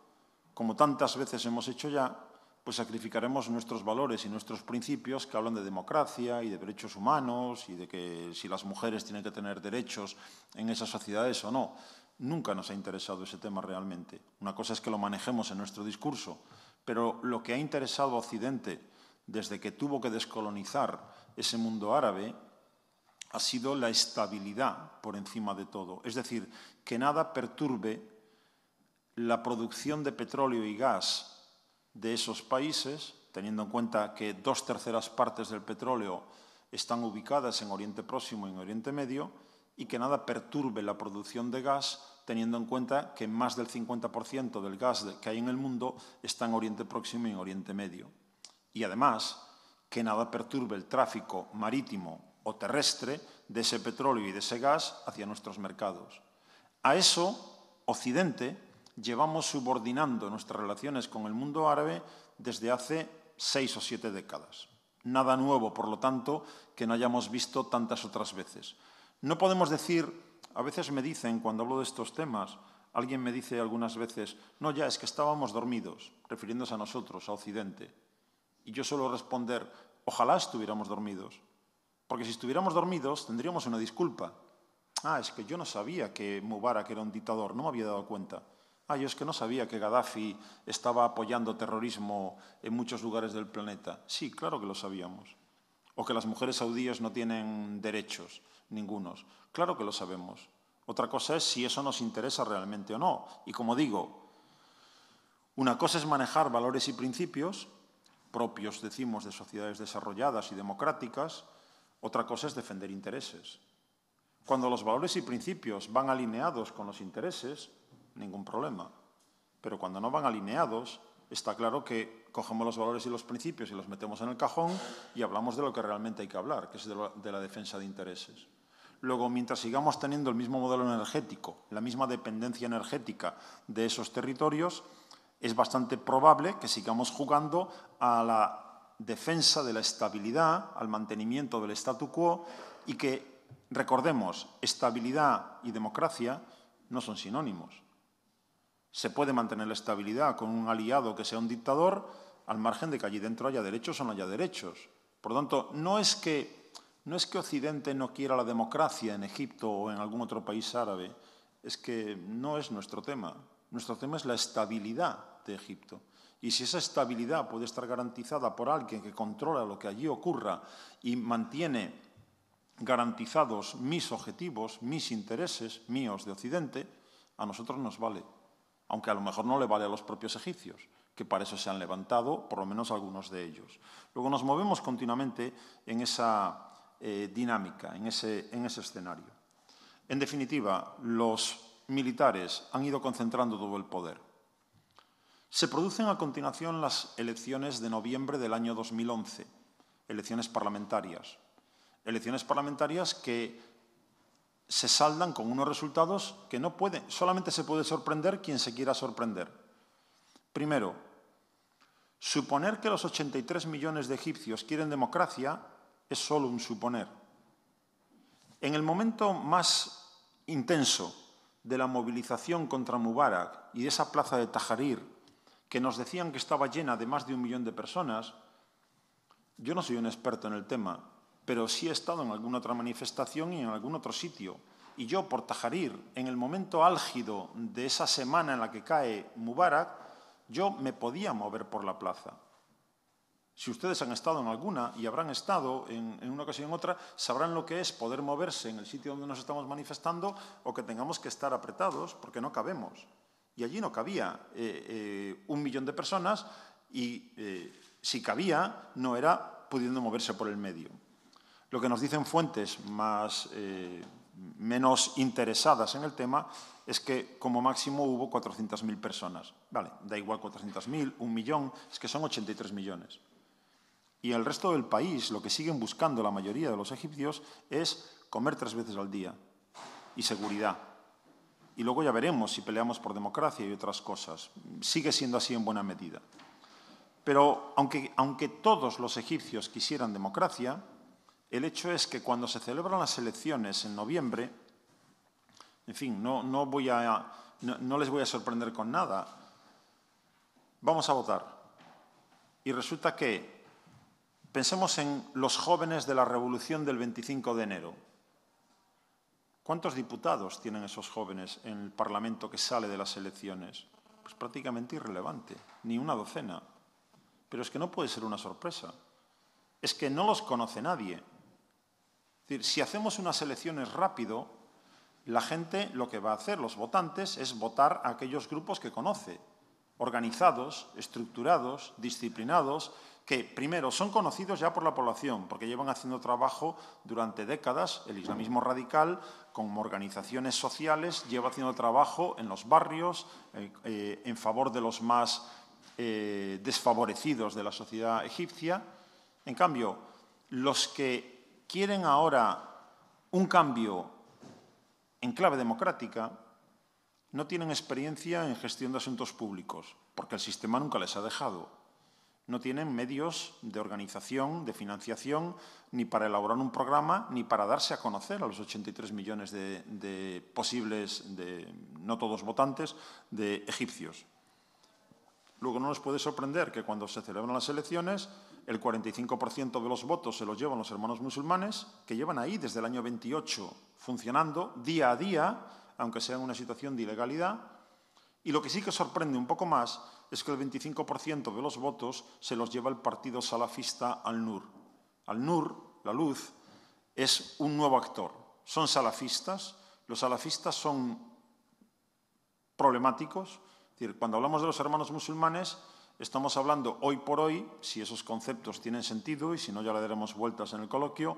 Speaker 1: como tantas veces hemos hecho ya, pues sacrificaremos nuestros valores y nuestros principios que hablan de democracia y de derechos humanos y de que si las mujeres tienen que tener derechos en esas sociedades o no. Nunca nos ha interesado ese tema realmente. Una cosa es que lo manejemos en nuestro discurso, pero lo que ha interesado a Occidente desde que tuvo que descolonizar ese mundo árabe ha sido la estabilidad por encima de todo. Es decir, que nada perturbe la producción de petróleo y gas de esos países, teniendo en cuenta que dos terceras partes del petróleo están ubicadas en Oriente Próximo y en Oriente Medio, y que nada perturbe la producción de gas, teniendo en cuenta que más del 50% del gas que hay en el mundo está en Oriente Próximo y en Oriente Medio. Y además, que nada perturbe el tráfico marítimo o terrestre de ese petróleo y de ese gas hacia nuestros mercados. A eso, Occidente, llevamos subordinando nuestras relaciones con el mundo árabe desde hace seis o siete décadas. Nada nuevo, por lo tanto, que no hayamos visto tantas otras veces. No podemos decir, a veces me dicen cuando hablo de estos temas, alguien me dice algunas veces, no, ya es que estábamos dormidos, refiriéndose a nosotros, a Occidente. Y yo suelo responder, ojalá estuviéramos dormidos, porque si estuviéramos dormidos tendríamos una disculpa. Ah, es que yo no sabía que Mubarak era un dictador, no me había dado cuenta. Ah, yo es que no sabía que Gaddafi estaba apoyando terrorismo en muchos lugares del planeta. Sí, claro que lo sabíamos. O que las mujeres saudíes no tienen derechos, ningunos. Claro que lo sabemos. Otra cosa es si eso nos interesa realmente o no. Y como digo, una cosa es manejar valores y principios propios, decimos, de sociedades desarrolladas y democráticas, otra cosa es defender intereses. Cuando los valores y principios van alineados con los intereses, ningún problema. Pero cuando no van alineados, está claro que cogemos los valores y los principios y los metemos en el cajón y hablamos de lo que realmente hay que hablar, que es de, la defensa de intereses. Luego, mientras sigamos teniendo el mismo modelo energético, la misma dependencia energética de esos territorios, es bastante probable que sigamos jugando a la defensa de la estabilidad, al mantenimiento del statu quo y que, recordemos, estabilidad y democracia no son sinónimos. Se puede mantener la estabilidad con un aliado que sea un dictador al margen de que allí dentro haya derechos o no haya derechos. Por lo tanto, no es que, no es que Occidente no quiera la democracia en Egipto o en algún otro país árabe, es que no es nuestro tema. Nuestro tema es la estabilidad de Egipto. Y si esa estabilidad puede estar garantizada por alguien que controla lo que allí ocurra y mantiene garantizados mis objetivos, mis intereses míos de Occidente, a nosotros nos vale. Aunque a lo mejor no le vale a los propios egipcios, que para eso se han levantado, por lo menos algunos de ellos. Luego nos movemos continuamente en esa eh, dinámica, en ese escenario. En definitiva, los militares han ido concentrando todo el poder se producen a continuación las elecciones de noviembre del año 2011, elecciones parlamentarias. Elecciones parlamentarias que se saldan con unos resultados que no pueden, solamente se puede sorprender quien se quiera sorprender. Primero, suponer que los 83 millones de egipcios quieren democracia es solo un suponer. En el momento más intenso de la movilización contra Mubarak y de esa plaza de Tajarir que nos decían que estaba llena de más de un millón de personas. Yo no soy un experto en el tema, pero sí he estado en alguna otra manifestación y en algún otro sitio. Y yo, por Tajarir, en el momento álgido de esa semana en la que cae Mubarak, yo me podía mover por la plaza. Si ustedes han estado en alguna y habrán estado en, en, una ocasión en otra, sabrán lo que es poder moverse en el sitio donde nos estamos manifestando o que tengamos que estar apretados porque no cabemos y allí no cabía eh, eh, un millón de personas y eh, si cabía no era pudiendo moverse por el medio. Lo que nos dicen fuentes más, menos interesadas en el tema es que como máximo hubo 400.000 personas. Vale, da igual 400.000, un millón, es que son 83 millones. Y el resto del país lo que siguen buscando la mayoría de los egipcios es comer tres veces al día y seguridad y luego ya veremos si peleamos por democracia y otras cosas. Sigue siendo así en buena medida. Pero aunque, todos los egipcios quisieran democracia, el hecho es que cuando se celebran las elecciones en noviembre, en fin, no, no les voy a sorprender con nada, vamos a votar. Y resulta que, pensemos en los jóvenes de la revolución del 25 de enero, ¿Cuántos diputados tienen esos jóvenes en el Parlamento que sale de las elecciones? Pues prácticamente irrelevante, ni una docena. Pero es que no puede ser una sorpresa. Es que no los conoce nadie. Es decir, si hacemos unas elecciones rápido, la gente lo que va a hacer, los votantes, es votar a aquellos grupos que conoce, organizados, estructurados, disciplinados, que primero son conocidos ya por la población, porque llevan haciendo trabajo durante décadas, el islamismo radical como organizaciones sociales lleva haciendo trabajo en los barrios eh, eh, en favor de los más eh, desfavorecidos de la sociedad egipcia. En cambio, los que quieren ahora un cambio en clave democrática no tienen experiencia en gestión de asuntos públicos, porque el sistema nunca les ha dejado no tienen medios de organización, de financiación, ni para elaborar un programa, ni para darse a conocer a los 83 millones de, posibles, de, no todos votantes, de egipcios. Luego no nos puede sorprender que cuando se celebran las elecciones, el 45% de los votos se los llevan los hermanos musulmanes, que llevan ahí desde el año 28 funcionando día a día, aunque sea en una situación de ilegalidad. Y lo que sí que sorprende un poco más es que el 25% de los votos se los lleva el partido salafista Al-Nur. Al-Nur, la luz, es un nuevo actor. Son salafistas. Los salafistas son problemáticos. cuando hablamos de los hermanos musulmanes, estamos hablando hoy por hoy, si esos conceptos tienen sentido y si no ya le daremos vueltas en el coloquio,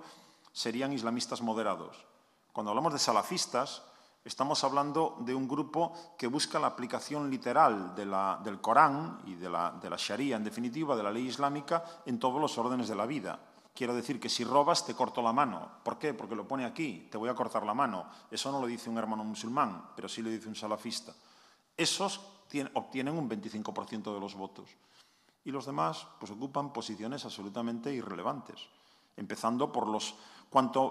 Speaker 1: serían islamistas moderados. Cuando hablamos de salafistas, Estamos hablando de un grupo que busca la aplicación literal del Corán y de la, Sharia, en definitiva, de la ley islámica, en todos los órdenes de la vida. Quiero decir que si robas te corto la mano. ¿Por qué? Porque lo pone aquí, te voy a cortar la mano. Eso no lo dice un hermano musulmán, pero sí lo dice un salafista. Esos obtienen un 25% de los votos. Y los demás pues, ocupan posiciones absolutamente irrelevantes, empezando por los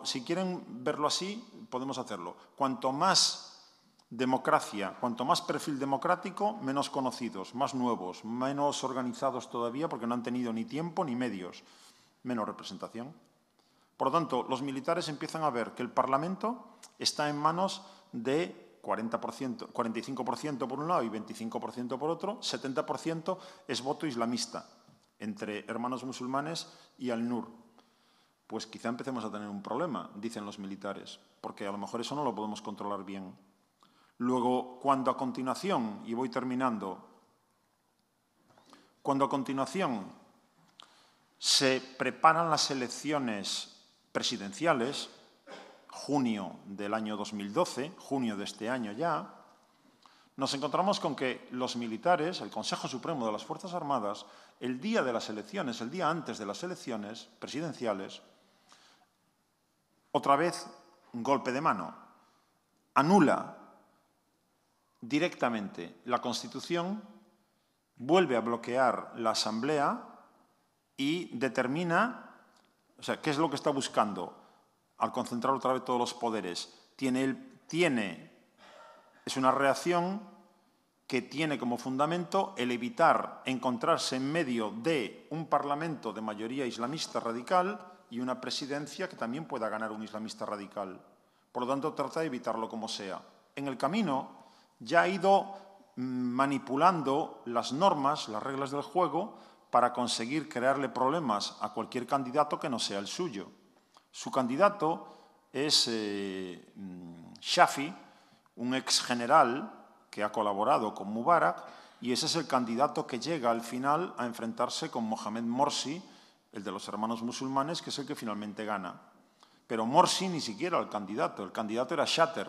Speaker 1: si quieren verlo así, podemos hacerlo. Cuanto más democracia, cuanto más perfil democrático, menos conocidos, más nuevos, menos organizados todavía porque no han tenido ni tiempo ni medios, menos representación. Por lo tanto, los militares empiezan a ver que el Parlamento está en manos de 40%, 45% por un lado y 25% por otro, 70% es voto islamista entre hermanos musulmanes y al-Nur, pues quizá empecemos a tener un problema, dicen los militares, porque a lo mejor eso no lo podemos controlar bien. Luego, cuando a continuación, y voy terminando, cuando a continuación se preparan las elecciones presidenciales, junio del año 2012, junio de este año ya, nos encontramos con que los militares, el Consejo Supremo de las Fuerzas Armadas, el día de las elecciones, el día antes de las elecciones presidenciales, otra vez, un golpe de mano. Anula directamente la Constitución, vuelve a bloquear la Asamblea y determina, o sea, ¿qué es lo que está buscando? Al concentrar otra vez todos los poderes, es una reacción que tiene como fundamento el evitar encontrarse en medio de un parlamento de mayoría islamista radical y una presidencia que también pueda ganar un islamista radical. Por lo tanto, trata de evitarlo como sea. En el camino ya ha ido mm, manipulando las normas, las reglas del juego, para conseguir crearle problemas a cualquier candidato que no sea el suyo. Su candidato es eh, mm, Shafi, un ex general que ha colaborado con Mubarak, y ese es el candidato que llega al final a enfrentarse con Mohamed Morsi, el de los hermanos musulmanes, que es el que finalmente gana. Pero Morsi ni siquiera el candidato, el candidato era Shatter,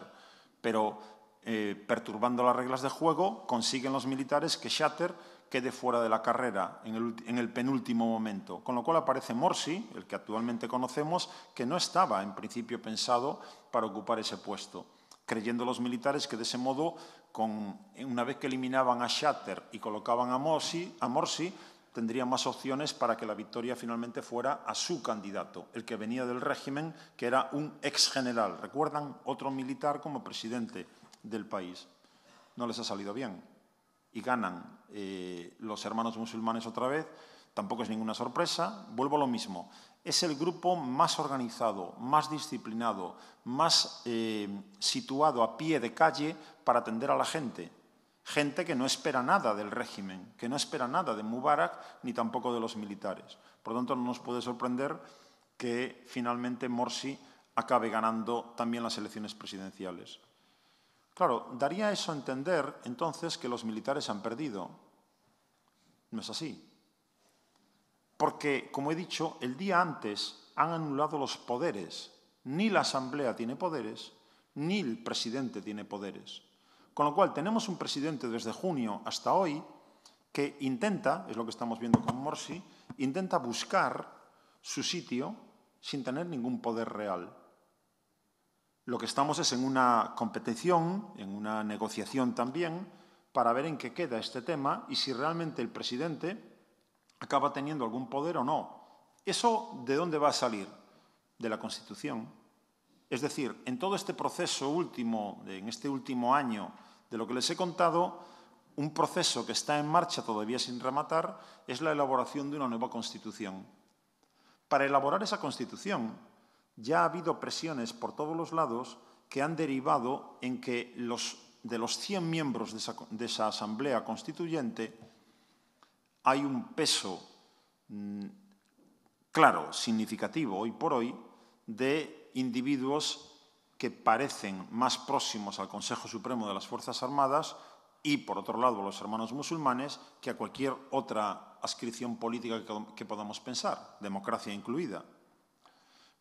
Speaker 1: pero eh, perturbando las reglas de juego consiguen los militares que Shatter quede fuera de la carrera en el, penúltimo momento. Con lo cual aparece Morsi, el que actualmente conocemos, que no estaba en principio pensado para ocupar ese puesto, creyendo los militares que de ese modo, con, una vez que eliminaban a Shatter y colocaban a a Morsi tendría más opciones para que la victoria finalmente fuera a su candidato, el que venía del régimen, que era un ex general. ¿Recuerdan? Otro militar como presidente del país. No les ha salido bien. Y ganan eh, los hermanos musulmanes otra vez. Tampoco es ninguna sorpresa. Vuelvo a lo mismo. Es el grupo más organizado, más disciplinado, más eh, situado a pie de calle para atender a la gente gente que no espera nada del régimen, que no espera nada de Mubarak ni tampoco de los militares. Por lo tanto, no nos puede sorprender que finalmente Morsi acabe ganando también las elecciones presidenciales. Claro, daría eso a entender entonces que los militares han perdido. No es así. Porque, como he dicho, el día antes han anulado los poderes. Ni la Asamblea tiene poderes, ni el presidente tiene poderes. Con lo cual, tenemos un presidente desde junio hasta hoy que intenta, es lo que estamos viendo con Morsi, intenta buscar su sitio sin tener ningún poder real. Lo que estamos es en una competición, en una negociación también, para ver en qué queda este tema y si realmente el presidente acaba teniendo algún poder o no. ¿Eso de dónde va a salir? De la Constitución. Es decir, en todo este proceso último, en este último año, de lo que les he contado, un proceso que está en marcha todavía sin rematar es la elaboración de una nueva Constitución. Para elaborar esa Constitución ya ha habido presiones por todos los lados que han derivado en que los, de los 100 miembros de esa, Asamblea Constituyente hay un peso mm, claro, significativo hoy por hoy, de individuos que parecen más próximos al Consejo Supremo de las Fuerzas Armadas y, por otro lado, a los hermanos musulmanes que a cualquier otra ascripción política que podamos pensar, democracia incluida.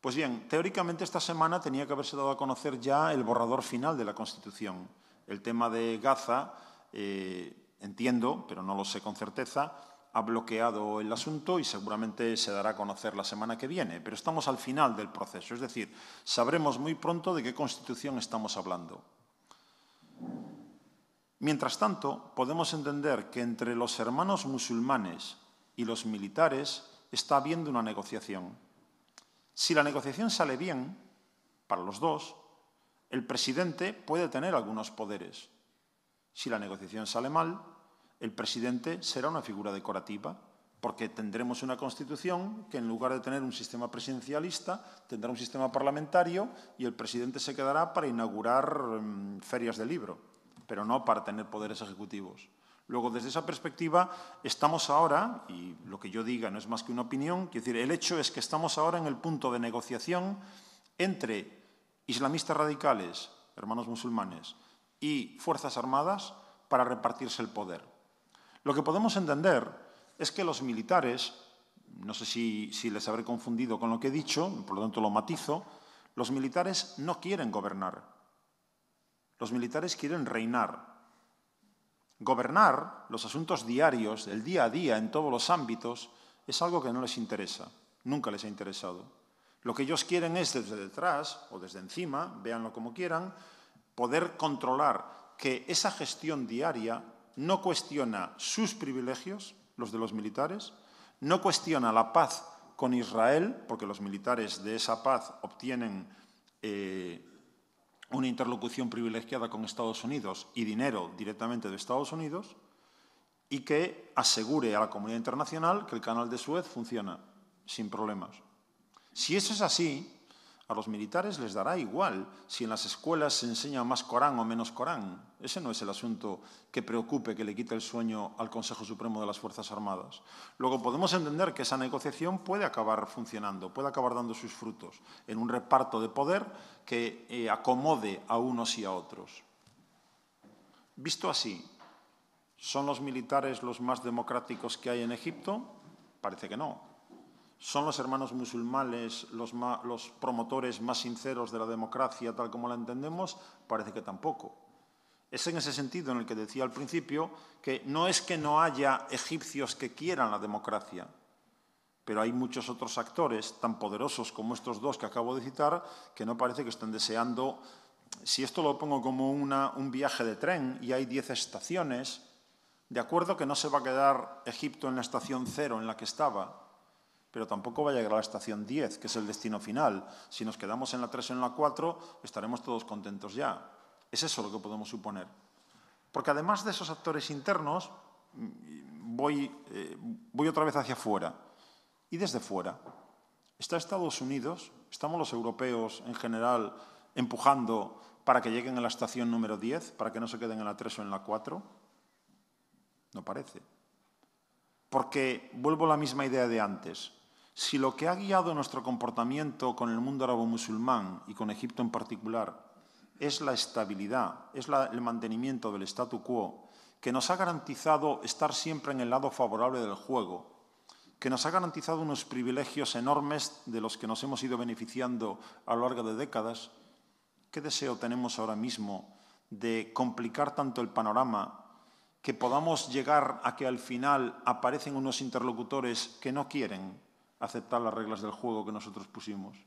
Speaker 1: Pues bien, teóricamente esta semana tenía que haberse dado a conocer ya el borrador final de la Constitución. El tema de Gaza, eh, entiendo, pero no lo sé con certeza, ha bloqueado el asunto y seguramente se dará a conocer la semana que viene, pero estamos al final del proceso, es decir, sabremos muy pronto de qué constitución estamos hablando. Mientras tanto, podemos entender que entre los hermanos musulmanes y los militares está habiendo una negociación. Si la negociación sale bien, para los dos, el presidente puede tener algunos poderes. Si la negociación sale mal, el presidente será una figura decorativa, porque tendremos una Constitución que en lugar de tener un sistema presidencialista, tendrá un sistema parlamentario y el presidente se quedará para inaugurar mm, ferias de libro, pero no para tener poderes ejecutivos. Luego, desde esa perspectiva, estamos ahora, y lo que yo diga no es más que una opinión, quiero decir, el hecho es que estamos ahora en el punto de negociación entre islamistas radicales, hermanos musulmanes, y fuerzas armadas para repartirse el poder. Lo que podemos entender es que los militares, no sé si, les habré confundido con lo que he dicho, por lo tanto lo matizo, los militares no quieren gobernar. Los militares quieren reinar. Gobernar los asuntos diarios, del día a día, en todos los ámbitos, es algo que no les interesa, nunca les ha interesado. Lo que ellos quieren es desde detrás o desde encima, véanlo como quieran, poder controlar que esa gestión diaria no cuestiona sus privilegios, los de los militares, no cuestiona la paz con Israel, porque los militares de esa paz obtienen eh, una interlocución privilegiada con Estados Unidos y dinero directamente de Estados Unidos, y que asegure a la comunidad internacional que el canal de Suez funciona sin problemas. Si eso es así, a los militares les dará igual si en las escuelas se enseña más Corán o menos Corán. Ese no es el asunto que preocupe, que le quite el sueño al Consejo Supremo de las Fuerzas Armadas. Luego podemos entender que esa negociación puede acabar funcionando, puede acabar dando sus frutos en un reparto de poder que eh, acomode a unos y a otros. Visto así, ¿son los militares los más democráticos que hay en Egipto? Parece que no. ¿Son los hermanos musulmanes los, promotores más sinceros de la democracia tal como la entendemos? Parece que tampoco. Es en ese sentido en el que decía al principio que no es que no haya egipcios que quieran la democracia, pero hay muchos otros actores tan poderosos como estos dos que acabo de citar que no parece que estén deseando, si esto lo pongo como un viaje de tren y hay diez estaciones, de acuerdo que no se va a quedar Egipto en la estación cero en la que estaba, pero tampoco va a llegar a la estación 10, que es el destino final. Si nos quedamos en la 3 o en la 4, estaremos todos contentos ya. Es eso lo que podemos suponer. Porque además de esos actores internos, mm, eh, voy, otra vez hacia afuera. Y desde fuera. Está Estados Unidos, estamos los europeos en general empujando para que lleguen a la estación número 10, para que no se queden en la 3 o en la 4. No parece. Porque vuelvo a la misma idea de antes. Si lo que ha guiado nuestro comportamiento con el mundo árabe musulmán y con Egipto en particular es la estabilidad, es el mantenimiento del statu quo, que nos ha garantizado estar siempre en el lado favorable del juego, que nos ha garantizado unos privilegios enormes de los que nos hemos ido beneficiando a lo largo de décadas, ¿qué deseo tenemos ahora mismo de complicar tanto el panorama que podamos llegar a que al final aparecen unos interlocutores que no quieren aceptar las reglas del juego que nosotros pusimos.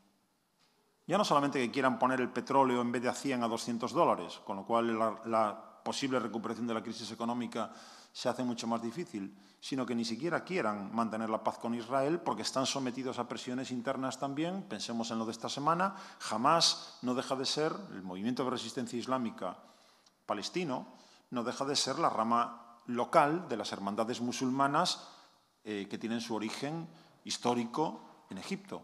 Speaker 1: Ya no solamente que quieran poner el petróleo en vez de a 100 a 200 dólares, con lo cual la, posible recuperación de la crisis económica se hace mucho más difícil, sino que ni siquiera quieran mantener la paz con Israel porque están sometidos a presiones internas también. Pensemos en lo de esta semana. Jamás no deja de ser el movimiento de resistencia islámica palestino, no deja de ser la rama local de las hermandades musulmanas eh, que tienen su origen histórico en Egipto.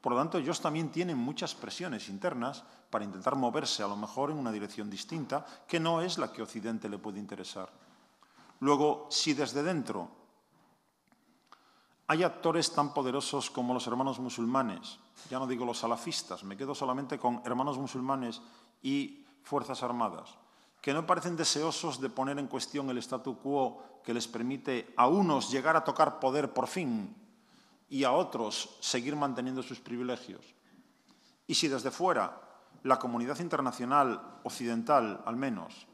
Speaker 1: Por lo tanto, ellos también tienen muchas presiones internas para intentar moverse a lo mejor en una dirección distinta, que no es la que Occidente le puede interesar. Luego, si desde dentro hay actores tan poderosos como los hermanos musulmanes, ya no digo los salafistas, me quedo solamente con hermanos musulmanes y Fuerzas Armadas, que no parecen deseosos de poner en cuestión el statu quo que les permite a unos llegar a tocar poder por fin y a otros seguir manteniendo sus privilegios. Y si desde fuera, la comunidad internacional occidental al menos,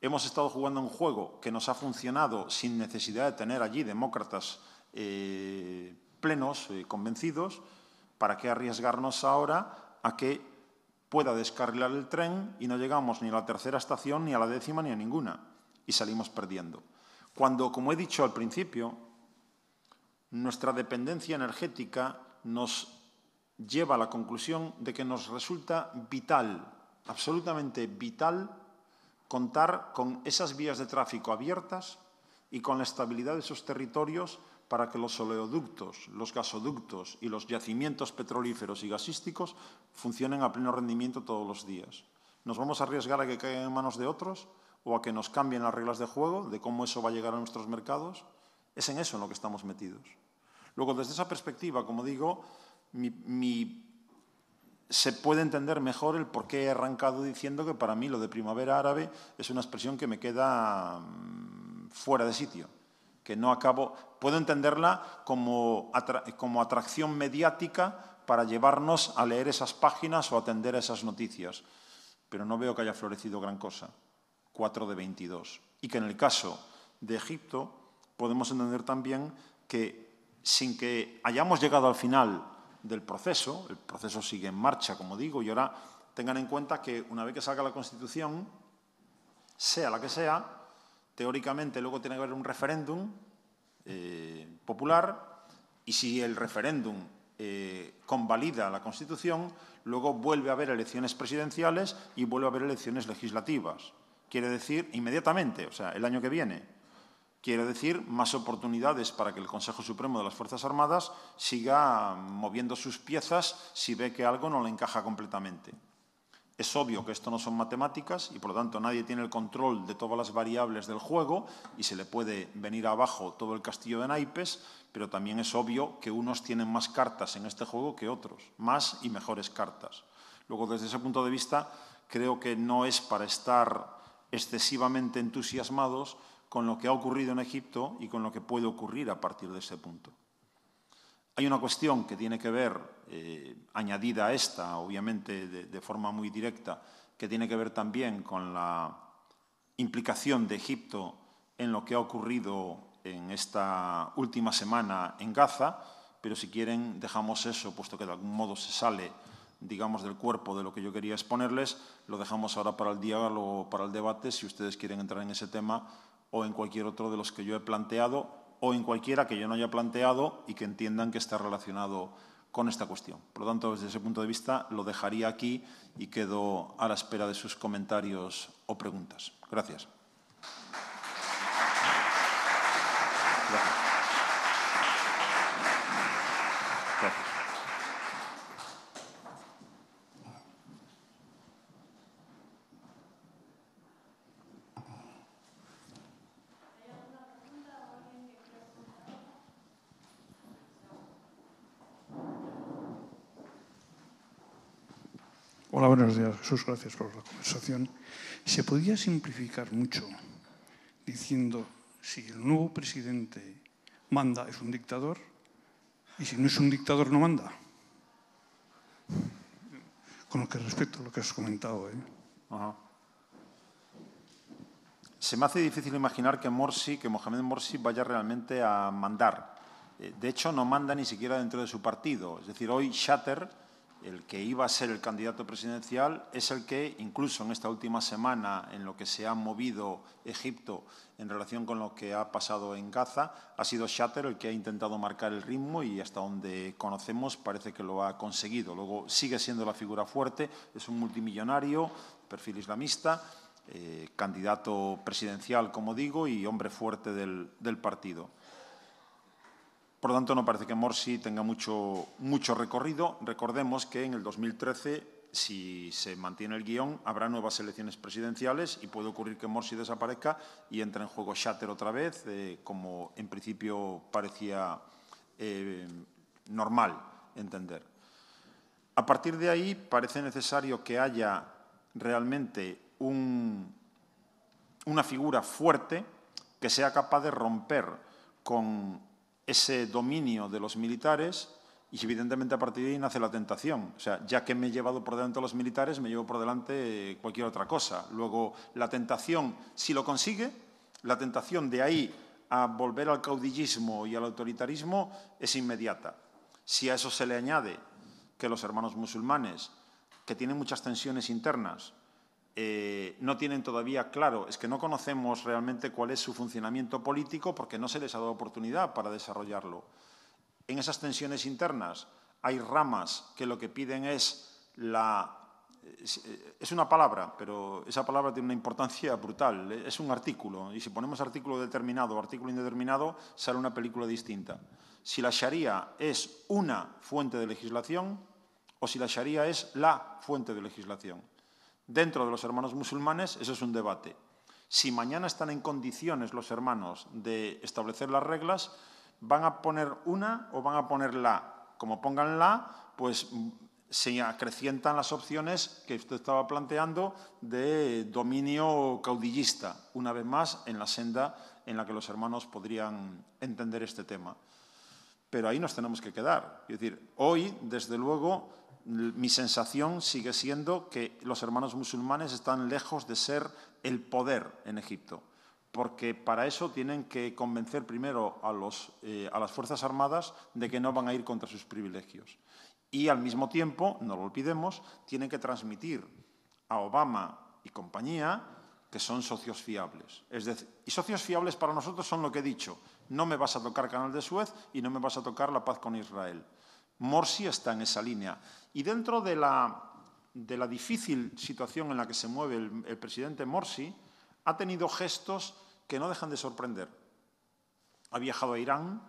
Speaker 1: hemos estado jugando un juego que nos ha funcionado sin necesidad de tener allí demócratas eh, plenos, eh, convencidos, ¿para qué arriesgarnos ahora a que pueda descarrilar el tren y no llegamos ni a la tercera estación, ni a la décima, ni a ninguna? Y salimos perdiendo. Cuando, como he dicho al principio, nuestra dependencia energética nos lleva a la conclusión de que nos resulta vital, absolutamente vital, contar con esas vías de tráfico abiertas y con la estabilidad de esos territorios para que los oleoductos, los gasoductos y los yacimientos petrolíferos y gasísticos funcionen a pleno rendimiento todos los días. ¿Nos vamos a arriesgar a que caigan en manos de otros o a que nos cambien las reglas de juego de cómo eso va a llegar a nuestros mercados? Es en eso en lo que estamos metidos. Luego, desde esa perspectiva, como digo, se puede entender mejor el por qué he arrancado diciendo que para mí lo de primavera árabe es una expresión que me queda mm, fuera de sitio, que no acabo, puedo entenderla como, como atracción mediática para llevarnos a leer esas páginas o atender a esas noticias, pero no veo que haya florecido gran cosa. 4 de 22. Y que en el caso de Egipto podemos entender también que sin que hayamos llegado al final del proceso, el proceso sigue en marcha, como digo, y ahora tengan en cuenta que una vez que salga la Constitución, sea la que sea, teóricamente luego tiene que haber un referéndum eh, popular y si el referéndum eh, convalida la Constitución, luego vuelve a haber elecciones presidenciales y vuelve a haber elecciones legislativas. Quiere decir, inmediatamente, o sea, el año que viene. Quiere decir, más oportunidades para que el Consejo Supremo de las Fuerzas Armadas siga moviendo sus piezas si ve que algo no le encaja completamente. Es obvio que esto no son matemáticas y, por lo tanto, nadie tiene el control de todas las variables del juego y se le puede venir abajo todo el castillo de naipes, pero también es obvio que unos tienen más cartas en este juego que otros, más y mejores cartas. Luego, desde ese punto de vista, creo que no es para estar excesivamente entusiasmados con lo que ha ocurrido en Egipto y con lo que puede ocurrir a partir de ese punto. Hay una cuestión que tiene que ver, eh, añadida a esta, obviamente de, de forma muy directa, que tiene que ver también con la implicación de Egipto en lo que ha ocurrido en esta última semana en Gaza, pero si quieren dejamos eso, puesto que de algún modo se sale, digamos, del cuerpo de lo que yo quería exponerles, lo dejamos ahora para el diálogo, para el debate, si ustedes quieren entrar en ese tema, o en cualquier otro de los que yo he planteado o en cualquiera que yo no haya planteado y que entiendan que está relacionado con esta cuestión. Por lo tanto, desde ese punto de vista, lo dejaría aquí y quedo a la espera de sus comentarios o preguntas. Gracias.
Speaker 2: Hola, buenos días, Gracias por la conversación. Se podía simplificar mucho diciendo si el nuevo presidente manda es un dictador y si no es un dictador no manda. Con lo que respecto a lo que has comentado. ¿eh?
Speaker 1: Se me hace difícil imaginar que Morsi, que Mohamed Morsi vaya realmente a mandar. Eh, de hecho, no manda ni siquiera dentro de su partido. Es decir, hoy Shatter el que iba a ser el candidato presidencial es el que, incluso en esta última semana, en lo que se ha movido Egipto en relación con lo que ha pasado en Gaza, ha sido Shatter el que ha intentado marcar el ritmo y hasta donde conocemos parece que lo ha conseguido. Luego sigue siendo la figura fuerte, es un multimillonario, perfil islamista, eh, candidato presidencial, como digo, y hombre fuerte del partido. Por lo tanto, no parece que Morsi tenga mucho, mucho recorrido. Recordemos que en el 2013, si se mantiene el guión, habrá nuevas elecciones presidenciales y puede ocurrir que Morsi desaparezca y entre en juego Shatter otra vez, eh, como en principio parecía eh, normal entender. A partir de ahí, parece necesario que haya realmente una figura fuerte que sea capaz de romper con ese dominio de los militares y evidentemente a partir de ahí nace la tentación. O sea, ya que me he llevado por delante a los militares, me llevo por delante eh, cualquier otra cosa. Luego, la tentación, si lo consigue, la tentación de ahí a volver al caudillismo y al autoritarismo es inmediata. Si a eso se le añade que los hermanos musulmanes, que tienen muchas tensiones internas, eh, no tienen todavía claro, es que no conocemos realmente cuál es su funcionamiento político porque no se les ha dado oportunidad para desarrollarlo. En esas tensiones internas hay ramas que lo que piden es la... Es eh, una palabra, pero esa palabra tiene una importancia brutal. Es un artículo, y si ponemos artículo determinado o artículo indeterminado, sale una película distinta. Si la Sharia es una fuente de legislación o si la Sharia es la fuente de legislación. Dentro de los hermanos musulmanes, eso es un debate. Si mañana están en condiciones los hermanos de establecer las reglas, ¿van a poner una o van a poner la? Como pongan la, pues mm, se acrecientan las opciones que usted estaba planteando de dominio caudillista, una vez más en la senda en la que los hermanos podrían entender este tema. Pero ahí nos tenemos que quedar. Es decir, hoy, desde luego, mi sensación sigue siendo que los hermanos musulmanes están lejos de ser el poder en Egipto, porque para eso tienen que convencer primero eh, a, las Fuerzas Armadas de que no van a ir contra sus privilegios. Y al mismo tiempo, no lo olvidemos, tienen que transmitir a Obama y compañía que son socios fiables. y socios fiables para nosotros son lo que he dicho. No me vas a tocar Canal de Suez y no me vas a tocar la paz con Israel. Morsi está en esa línea. Y dentro de la, difícil situación en la que se mueve el, presidente Morsi, ha tenido gestos que no dejan de sorprender. Ha viajado a Irán,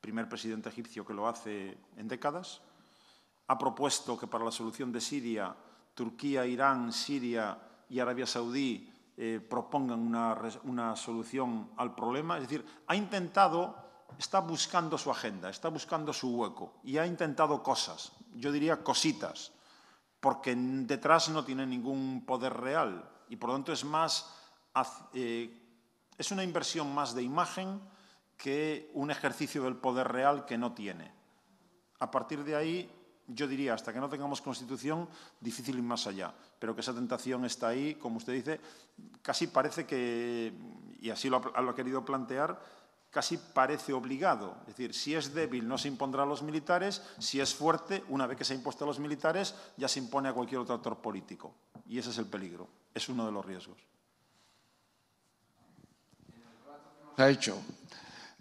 Speaker 1: primer presidente egipcio que lo hace en décadas. Ha propuesto que para la solución de Siria, Turquía, Irán, Siria y Arabia Saudí eh, propongan una solución al problema. Es decir, ha intentado está buscando su agenda, está buscando su hueco y ha intentado cosas, yo diría cositas, porque detrás no tiene ningún poder real y por lo tanto es más, eh, es una inversión más de imagen que un ejercicio del poder real que no tiene. A partir de ahí, yo diría, hasta que no tengamos constitución, difícil ir más allá, pero que esa tentación está ahí, como usted dice, casi parece que, y así lo ha querido plantear, casi parece obligado. Es decir, si es débil no se impondrá a los militares, si es fuerte, una vez que se ha impuesto a los militares, ya se impone a cualquier otro actor político. Y ese es el peligro, es uno de los riesgos.
Speaker 2: Ha hecho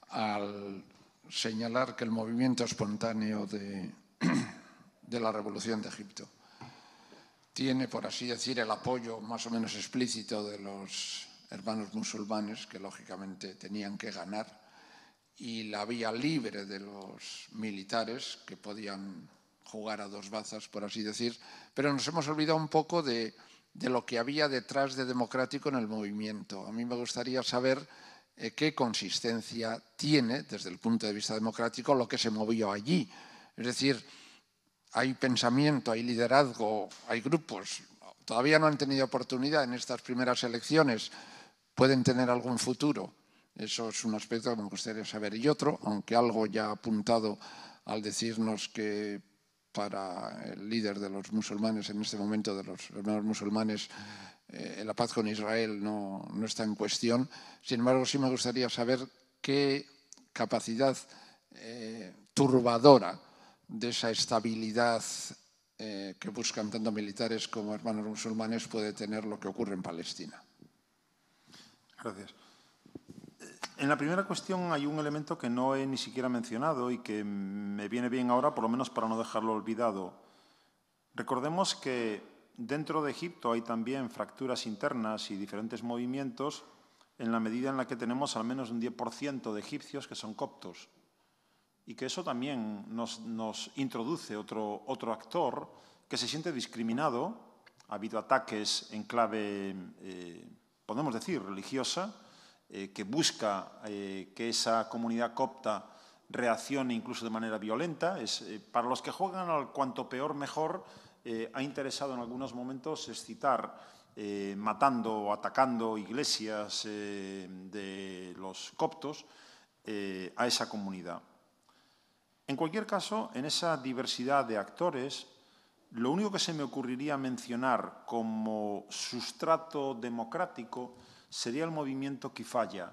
Speaker 2: al señalar que el movimiento espontáneo de la revolución de Egipto tiene, por así decir, el apoyo más o menos explícito de los hermanos musulmanes que lógicamente tenían que ganar y la vía libre de los militares que podían jugar a dos bazas, por así decir, pero nos hemos olvidado un poco de, lo que había detrás de democrático en el movimiento. A mí me gustaría saber eh, qué consistencia tiene, desde el punto de vista democrático, lo que se movió allí. Es decir, hay pensamiento, hay liderazgo, hay grupos. Todavía no han tenido oportunidad en estas primeras elecciones. Pueden tener algún futuro. Eso es un aspecto que me gustaría saber. Y otro, aunque algo ya ha apuntado al decirnos que para el líder de los musulmanes en este momento, de los hermanos musulmanes, eh, la paz con Israel no, está en cuestión. Sin embargo, sí me gustaría saber qué capacidad eh, turbadora de esa estabilidad eh, que buscan tanto militares como hermanos musulmanes puede tener lo que ocurre en Palestina. Gracias. En
Speaker 1: la primera cuestión hay un elemento que no he ni siquiera mencionado y que me viene bien ahora, por lo menos para no dejarlo olvidado. Recordemos que dentro de Egipto hay también fracturas internas y diferentes movimientos en la medida en la que tenemos al menos un 10% de egipcios que son coptos. Y que eso también nos, introduce otro, actor que se siente discriminado. Ha habido ataques en clave, eh, podemos decir, religiosa, eh, que busca eh, que esa comunidad copta reaccione incluso de manera violenta. Eh, para los que juegan al cuanto peor mejor, ha interesado en algunos momentos excitar matando o atacando iglesias de los coptos a esa comunidad. En cualquier caso, en esa diversidad de actores, lo único que se me ocurriría mencionar como sustrato democrático sería el movimiento Kifaya.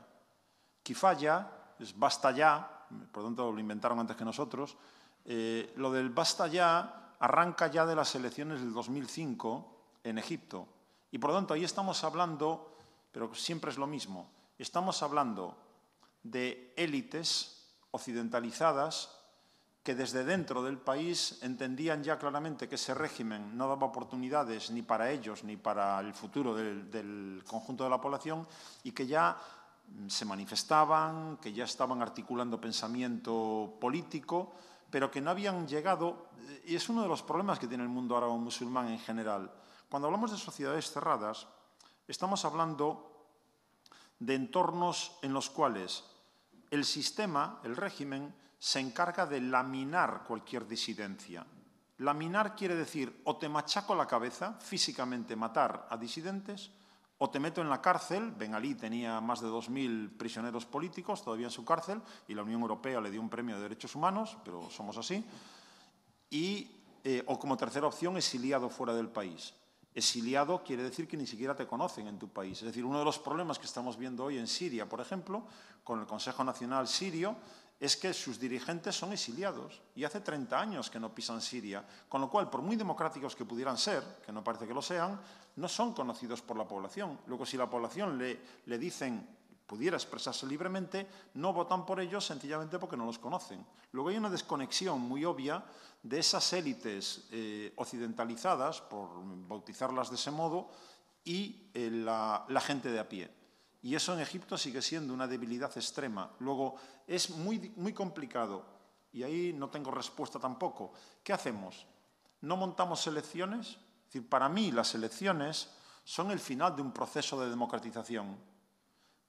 Speaker 1: Kifaya es basta ya, por lo tanto lo inventaron antes que nosotros. Eh, lo del basta ya arranca ya de las elecciones del 2005 en Egipto. Y por lo tanto ahí estamos hablando, pero siempre es lo mismo, estamos hablando de élites occidentalizadas que desde dentro del país entendían ya claramente que ese régimen no daba oportunidades ni para ellos ni para el futuro del, conjunto de la población y que ya mm, se manifestaban, que ya estaban articulando pensamiento político, pero que no habían llegado, eh, y es uno de los problemas que tiene el mundo árabe musulmán en general. Cuando hablamos de sociedades cerradas, estamos hablando de entornos en los cuales el sistema, el régimen, se encarga de laminar cualquier disidencia. Laminar quiere decir o te machaco la cabeza, físicamente matar a disidentes, o te meto en la cárcel. Ben Ali tenía más de 2.000 prisioneros políticos todavía en su cárcel y la Unión Europea le dio un premio de derechos humanos, pero somos así. Y, eh, o como tercera opción, exiliado fuera del país. Exiliado quiere decir que ni siquiera te conocen en tu país. Es decir, uno de los problemas que estamos viendo hoy en Siria, por ejemplo, con el Consejo Nacional Sirio, es que sus dirigentes son exiliados y hace 30 años que no pisan Siria, con lo cual, por muy democráticos que pudieran ser, que no parece que lo sean, no son conocidos por la población. Luego, si la población le, le dicen pudiera expresarse libremente, no votan por ellos sencillamente porque no los conocen. Luego hay una desconexión muy obvia de esas élites eh, occidentalizadas, por bautizarlas de ese modo, y eh, la gente de a pie. Y eso en Egipto sigue siendo una debilidad extrema. Luego, es muy, muy complicado, y ahí no tengo respuesta tampoco. ¿Qué hacemos? ¿No montamos elecciones? para mí las elecciones son el final de un proceso de democratización.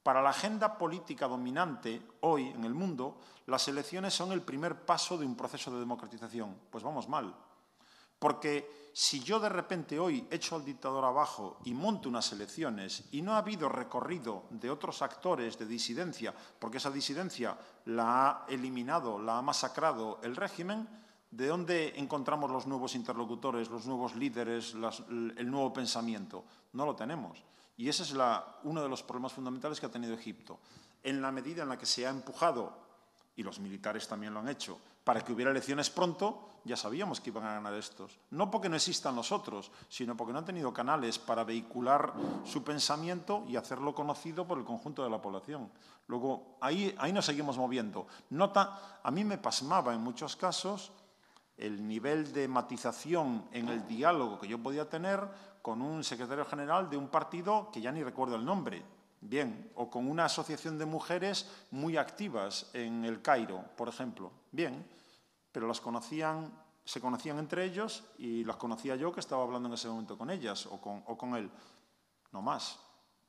Speaker 1: Para la agenda política dominante hoy en el mundo, las elecciones son el primer paso de un proceso de democratización. Pues vamos mal. Porque si yo de repente hoy echo al dictador abajo y monto unas elecciones y no ha habido recorrido de otros actores de disidencia, porque esa disidencia la ha eliminado, la ha masacrado el régimen, ¿de dónde encontramos los nuevos interlocutores, los nuevos líderes, el nuevo pensamiento? No lo tenemos. Y ese es uno de los problemas fundamentales que ha tenido Egipto. En la medida en la que se ha empujado, y los militares también lo han hecho, para que hubiera elecciones pronto, ya sabíamos que iban a ganar estos. No porque no existan los otros, sino porque no han tenido canales para vehicular su pensamiento y hacerlo conocido por el conjunto de la población. Luego, ahí, ahí nos seguimos moviendo. Nota, a mí me pasmaba en muchos casos el nivel de matización en el diálogo que yo podía tener con un secretario general de un partido que ya ni recuerdo el nombre, Bien. O con una asociación de mujeres muy activas en el Cairo, por ejemplo. Bien. Pero las conocían, se conocían entre ellos y las conocía yo que estaba hablando en ese momento con ellas o con, o con él. No más.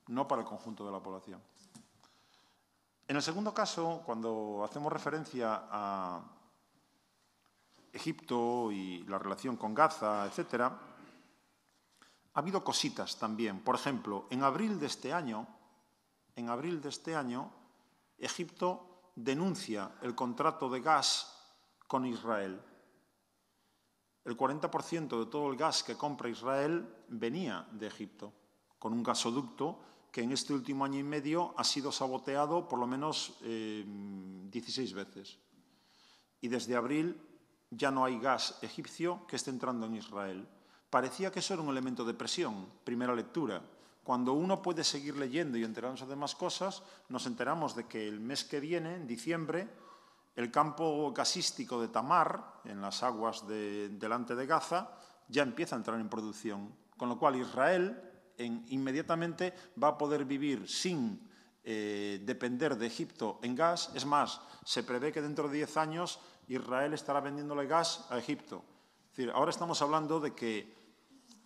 Speaker 1: No para el conjunto de la población. En el segundo caso, cuando hacemos referencia a Egipto y la relación con Gaza, etcétera, ha habido cositas también. Por ejemplo, en abril de este año, en abril de este año, Egipto denuncia el contrato de gas con Israel. El 40% de todo el gas que compra Israel venía de Egipto, con un gasoducto que en este último año y medio ha sido saboteado por lo menos 16 eh, veces. Y desde abril ya no hay gas egipcio que esté entrando en Israel. Parecía que eso era un elemento de presión, primera lectura cuando uno puede seguir leyendo y enterándose de más cosas, nos enteramos de que el mes que viene, en diciembre, el campo gasístico de Tamar, en las aguas delante de Gaza, ya empieza a entrar en producción. Con lo cual Israel inmediatamente va a poder vivir sin eh, depender de Egipto en gas. Es más, se prevé que dentro de 10 años Israel estará vendiéndole gas a Egipto. ahora estamos hablando de que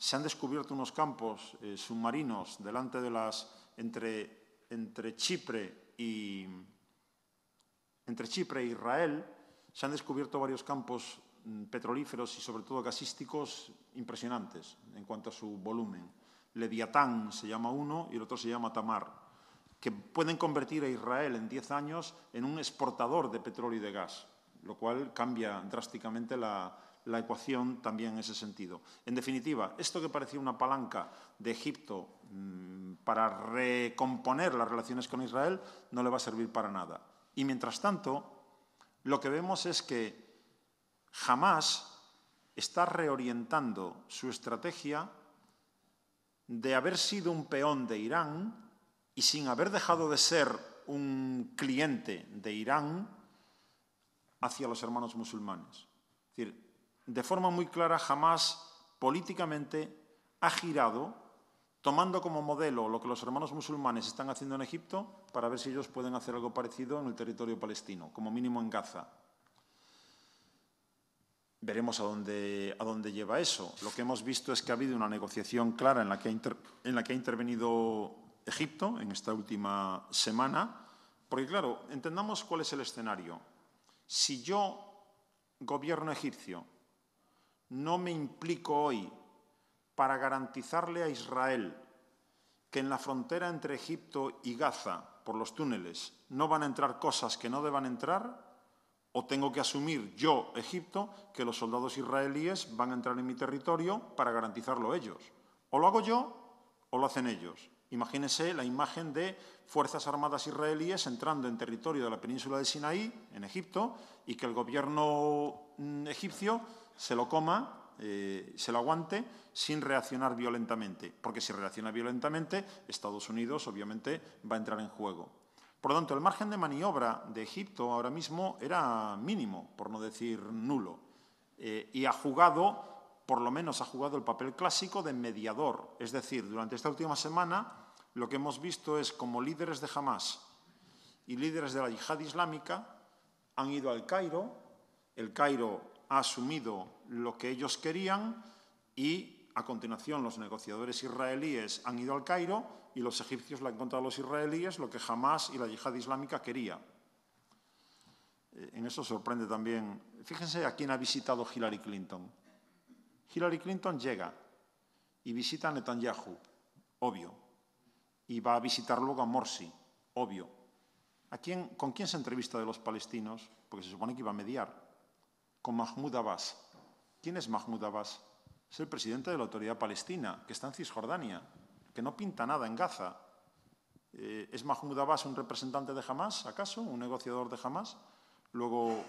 Speaker 1: se han descubierto unos campos eh, submarinos delante de las, entre, entre, Chipre y, entre Chipre e Israel, se han descubierto varios campos mm, petrolíferos y sobre todo gasísticos impresionantes en cuanto a su volumen. Leviatán se llama uno y el otro se llama Tamar, que pueden convertir a Israel en 10 años en un exportador de petróleo y de gas, lo cual cambia drásticamente la, la ecuación también en ese sentido. En definitiva, esto que parecía una palanca de Egipto mm, para recomponer las relaciones con Israel no le va a servir para nada. Y mientras tanto, lo que vemos es que jamás está reorientando su estrategia de haber sido un peón de Irán y sin haber dejado de ser un cliente de Irán hacia los hermanos musulmanes. Es decir, de forma muy clara jamás políticamente ha girado tomando como modelo lo que los hermanos musulmanes están haciendo en Egipto para ver si ellos pueden hacer algo parecido en el territorio palestino, como mínimo en Gaza. Veremos a dónde, lleva eso. Lo que hemos visto es que ha habido una negociación clara en la que ha, en la que ha intervenido Egipto en esta última semana, porque claro, entendamos cuál es el escenario. Si yo, gobierno egipcio, no me implico hoy para garantizarle a Israel que en la frontera entre Egipto y Gaza, por los túneles, no van a entrar cosas que no deban entrar, o tengo que asumir yo, Egipto, que los soldados israelíes van a entrar en mi territorio para garantizarlo ellos. O lo hago yo o lo hacen ellos. Imagínense la imagen de Fuerzas Armadas israelíes entrando en territorio de la península de Sinaí, en Egipto, y que el gobierno mm, egipcio se lo coma, eh, se lo aguante sin reaccionar violentamente, porque si reacciona violentamente, Estados Unidos obviamente va a entrar en juego. Por lo tanto, el margen de maniobra de Egipto ahora mismo era mínimo, por no decir nulo, eh, y ha jugado, por lo menos ha jugado el papel clásico de mediador. Es decir, durante esta última semana lo que hemos visto es como líderes de Hamas y líderes de la yihad islámica han ido al Cairo, el Cairo ha asumido lo que ellos querían y a continuación los negociadores israelíes han ido al Cairo y los egipcios le han encontrado a los israelíes lo que jamás y la yihad islámica quería. Eh, en eso sorprende también. Fíjense a quién ha visitado Hillary Clinton. Hillary Clinton llega y visita a Netanyahu, obvio. Y va a visitar luego a Morsi, obvio. ¿A quién, ¿Con quién se entrevista de los palestinos? Porque se supone que iba a mediar con Mahmoud Abbas. ¿Quién es Mahmoud Abbas? Es el presidente de la Autoridad Palestina, que está en Cisjordania, que no pinta nada en Gaza. Eh, ¿Es Mahmoud Abbas un representante de Hamas, acaso? ¿Un negociador de Hamas? Luego,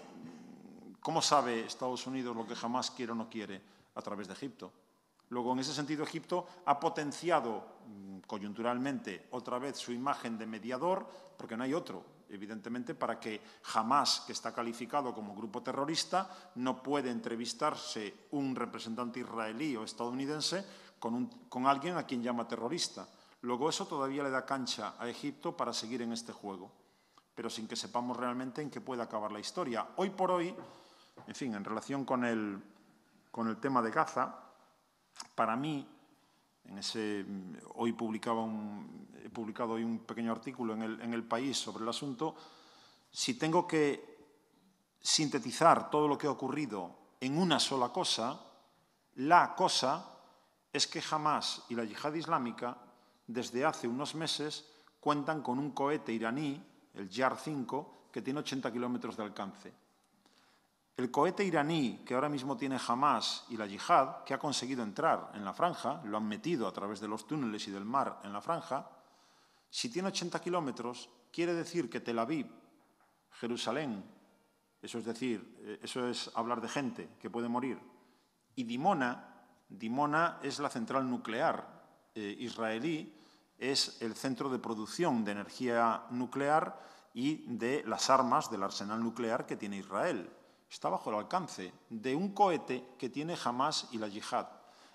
Speaker 1: ¿cómo sabe Estados Unidos lo que Hamas quiere o no quiere? A través de Egipto. Luego, en ese sentido, Egipto ha potenciado mm, coyunturalmente otra vez su imagen de mediador, porque no hay otro evidentemente, para que jamás, que está calificado como grupo terrorista, no puede entrevistarse un representante israelí o estadounidense con, alguien a quien llama terrorista. Luego eso todavía le da cancha a Egipto para seguir en este juego, pero sin que sepamos realmente en qué puede acabar la historia. Hoy por hoy, en fin, en relación con el, con el tema de Gaza, para mí Mm, hoy publicaba he publicado hoy un pequeño artículo en el, país sobre el asunto. Si tengo que sintetizar todo lo que ha ocurrido en una sola cosa, la cosa es que jamás y la yihad islámica, desde hace unos meses, cuentan con un cohete iraní, el Yar 5, que tiene 80 kilómetros de alcance. El cohete iraní que ahora mismo tiene Hamas y la yihad, que ha conseguido entrar en la franja, lo han metido a través de los túneles y del mar en la franja, si tiene 80 kilómetros, quiere decir que Tel Aviv, Jerusalén, eso es decir, eh, eso es hablar de gente que puede morir, y Dimona, Dimona es la central nuclear eh, israelí, es el centro de producción de energía nuclear y de las armas del arsenal nuclear que tiene Israel está bajo el alcance de un cohete que tiene Hamas y la yihad.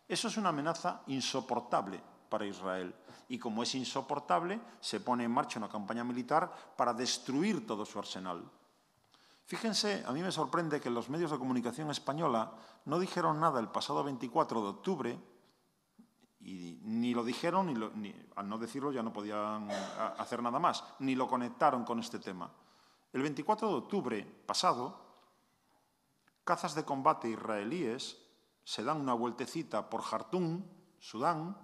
Speaker 1: Eso es una amenaza insoportable para Israel. Y como es insoportable, se pone en marcha una campaña militar para destruir todo su arsenal. Fíjense, a mí me sorprende que los medios de comunicación española no dijeron nada el pasado 24 de octubre, y ni lo dijeron, al no decirlo ya no podían hacer nada más, ni lo conectaron con este tema. El 24 de octubre pasado, cazas de combate israelíes se dan una vueltecita por Jartum, Sudán,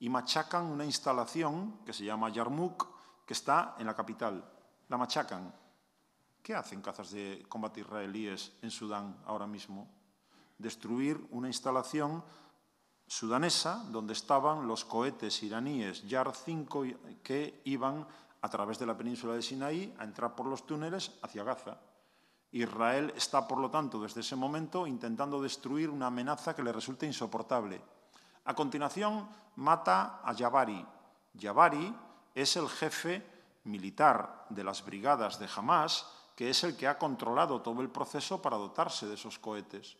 Speaker 1: y machacan una instalación que se llama Yarmouk, que está en la capital. La machacan. ¿Qué hacen cazas de combate israelíes en Sudán ahora mismo? Destruir una instalación sudanesa donde estaban los cohetes iraníes Yar 5 que iban a través de la península de Sinaí a entrar por los túneles hacia Gaza. Israel está, por lo tanto, desde ese momento intentando destruir una amenaza que le resulta insoportable. A continuación, mata a Yabari. Yabari es el jefe militar de las brigadas de Hamas, que es el que ha controlado todo el proceso para dotarse de esos cohetes.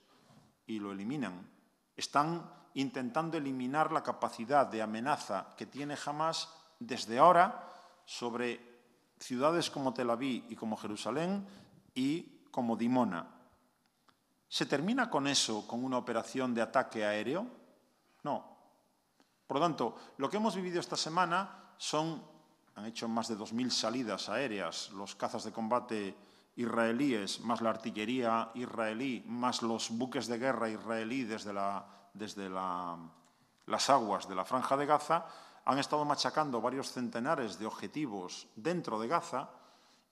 Speaker 1: Y lo eliminan. Están intentando eliminar la capacidad de amenaza que tiene Hamas desde ahora sobre ciudades como Tel Aviv y como Jerusalén y como Dimona. ¿Se termina con eso, con una operación de ataque aéreo? No. Por lo tanto, lo que hemos vivido esta semana son, han hecho más de 2.000 salidas aéreas los cazas de combate israelíes, más la artillería israelí, más los buques de guerra israelí desde, las aguas de la franja de Gaza, han estado machacando varios centenares de objetivos dentro de Gaza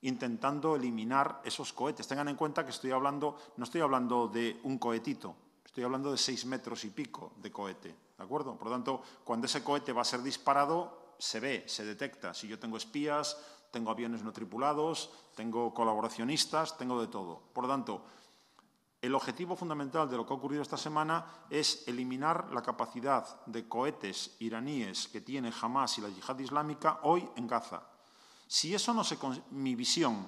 Speaker 1: intentando eliminar esos cohetes. Tengan en cuenta que estoy hablando, no estoy hablando de un cohetito, estoy hablando de seis metros y pico de cohete, ¿de acuerdo? Por lo tanto, cuando ese cohete va a ser disparado, se ve, se detecta. Si yo tengo espías, tengo aviones no tripulados, tengo colaboracionistas, tengo de todo. Por lo tanto, el objetivo fundamental de lo que ha ocurrido esta semana es eliminar la capacidad de cohetes iraníes que tiene Hamas y la yihad islámica hoy en Gaza. Si eso no se... Mi visión,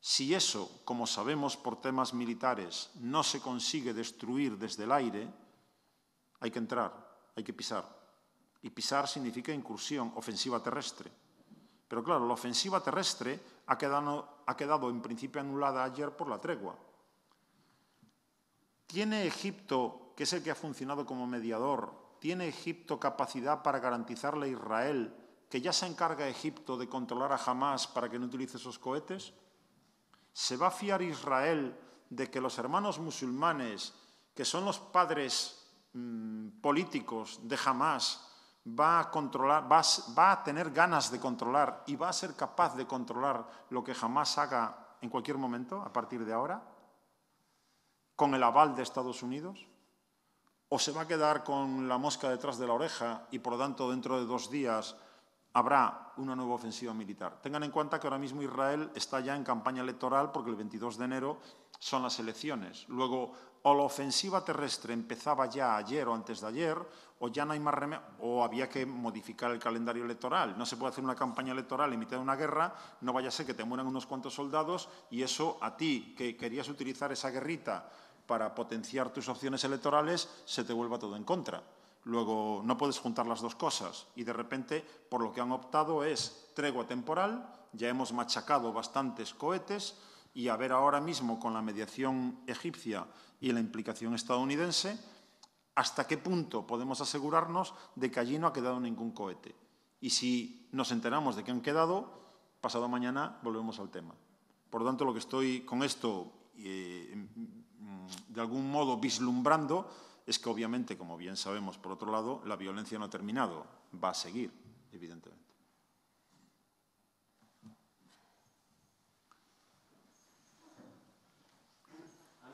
Speaker 1: si eso, como sabemos por temas militares, no se consigue destruir desde el aire, hay que entrar, hay que pisar. Y pisar significa incursión, ofensiva terrestre. Pero claro, la ofensiva terrestre ha quedado, ha quedado en principio anulada ayer por la tregua. ¿Tiene Egipto, que es el que ha funcionado como mediador, tiene Egipto capacidad para garantizarle a Israel que ya se encarga Egipto de controlar a Hamas para que no utilice esos cohetes? ¿Se va a fiar Israel de que los hermanos musulmanes, que son los padres mm, políticos de Hamas, va a, va a tener ganas de controlar y va a ser capaz de controlar lo que Hamas haga en cualquier momento, a partir de ahora, con el aval de Estados Unidos? ¿O se va a quedar con la mosca detrás de la oreja y, por lo tanto, dentro de dos días habrá una nueva ofensiva militar. Tengan en cuenta que ahora mismo Israel está ya en campaña electoral porque el 22 de enero son las elecciones. Luego, o la ofensiva terrestre empezaba ya ayer o antes de ayer, o ya no hay más remedio, o había que modificar el calendario electoral. No se puede hacer una campaña electoral en mitad de una guerra, no vaya a ser que te mueran unos cuantos soldados y eso a ti, que querías utilizar esa guerrita para potenciar tus opciones electorales, se te vuelva todo en contra luego no puedes juntar las dos cosas y de repente por lo que han optado es tregua temporal, ya hemos machacado bastantes cohetes y a ver ahora mismo con la mediación egipcia y la implicación estadounidense, hasta qué punto podemos asegurarnos de que allí no ha quedado ningún cohete. Y si nos enteramos de que han quedado, pasado mañana volvemos al tema. Por lo tanto, lo que estoy con esto eh, de algún modo vislumbrando es que obviamente, como bien sabemos, por otro lado, la violencia no ha terminado, va a seguir, evidentemente.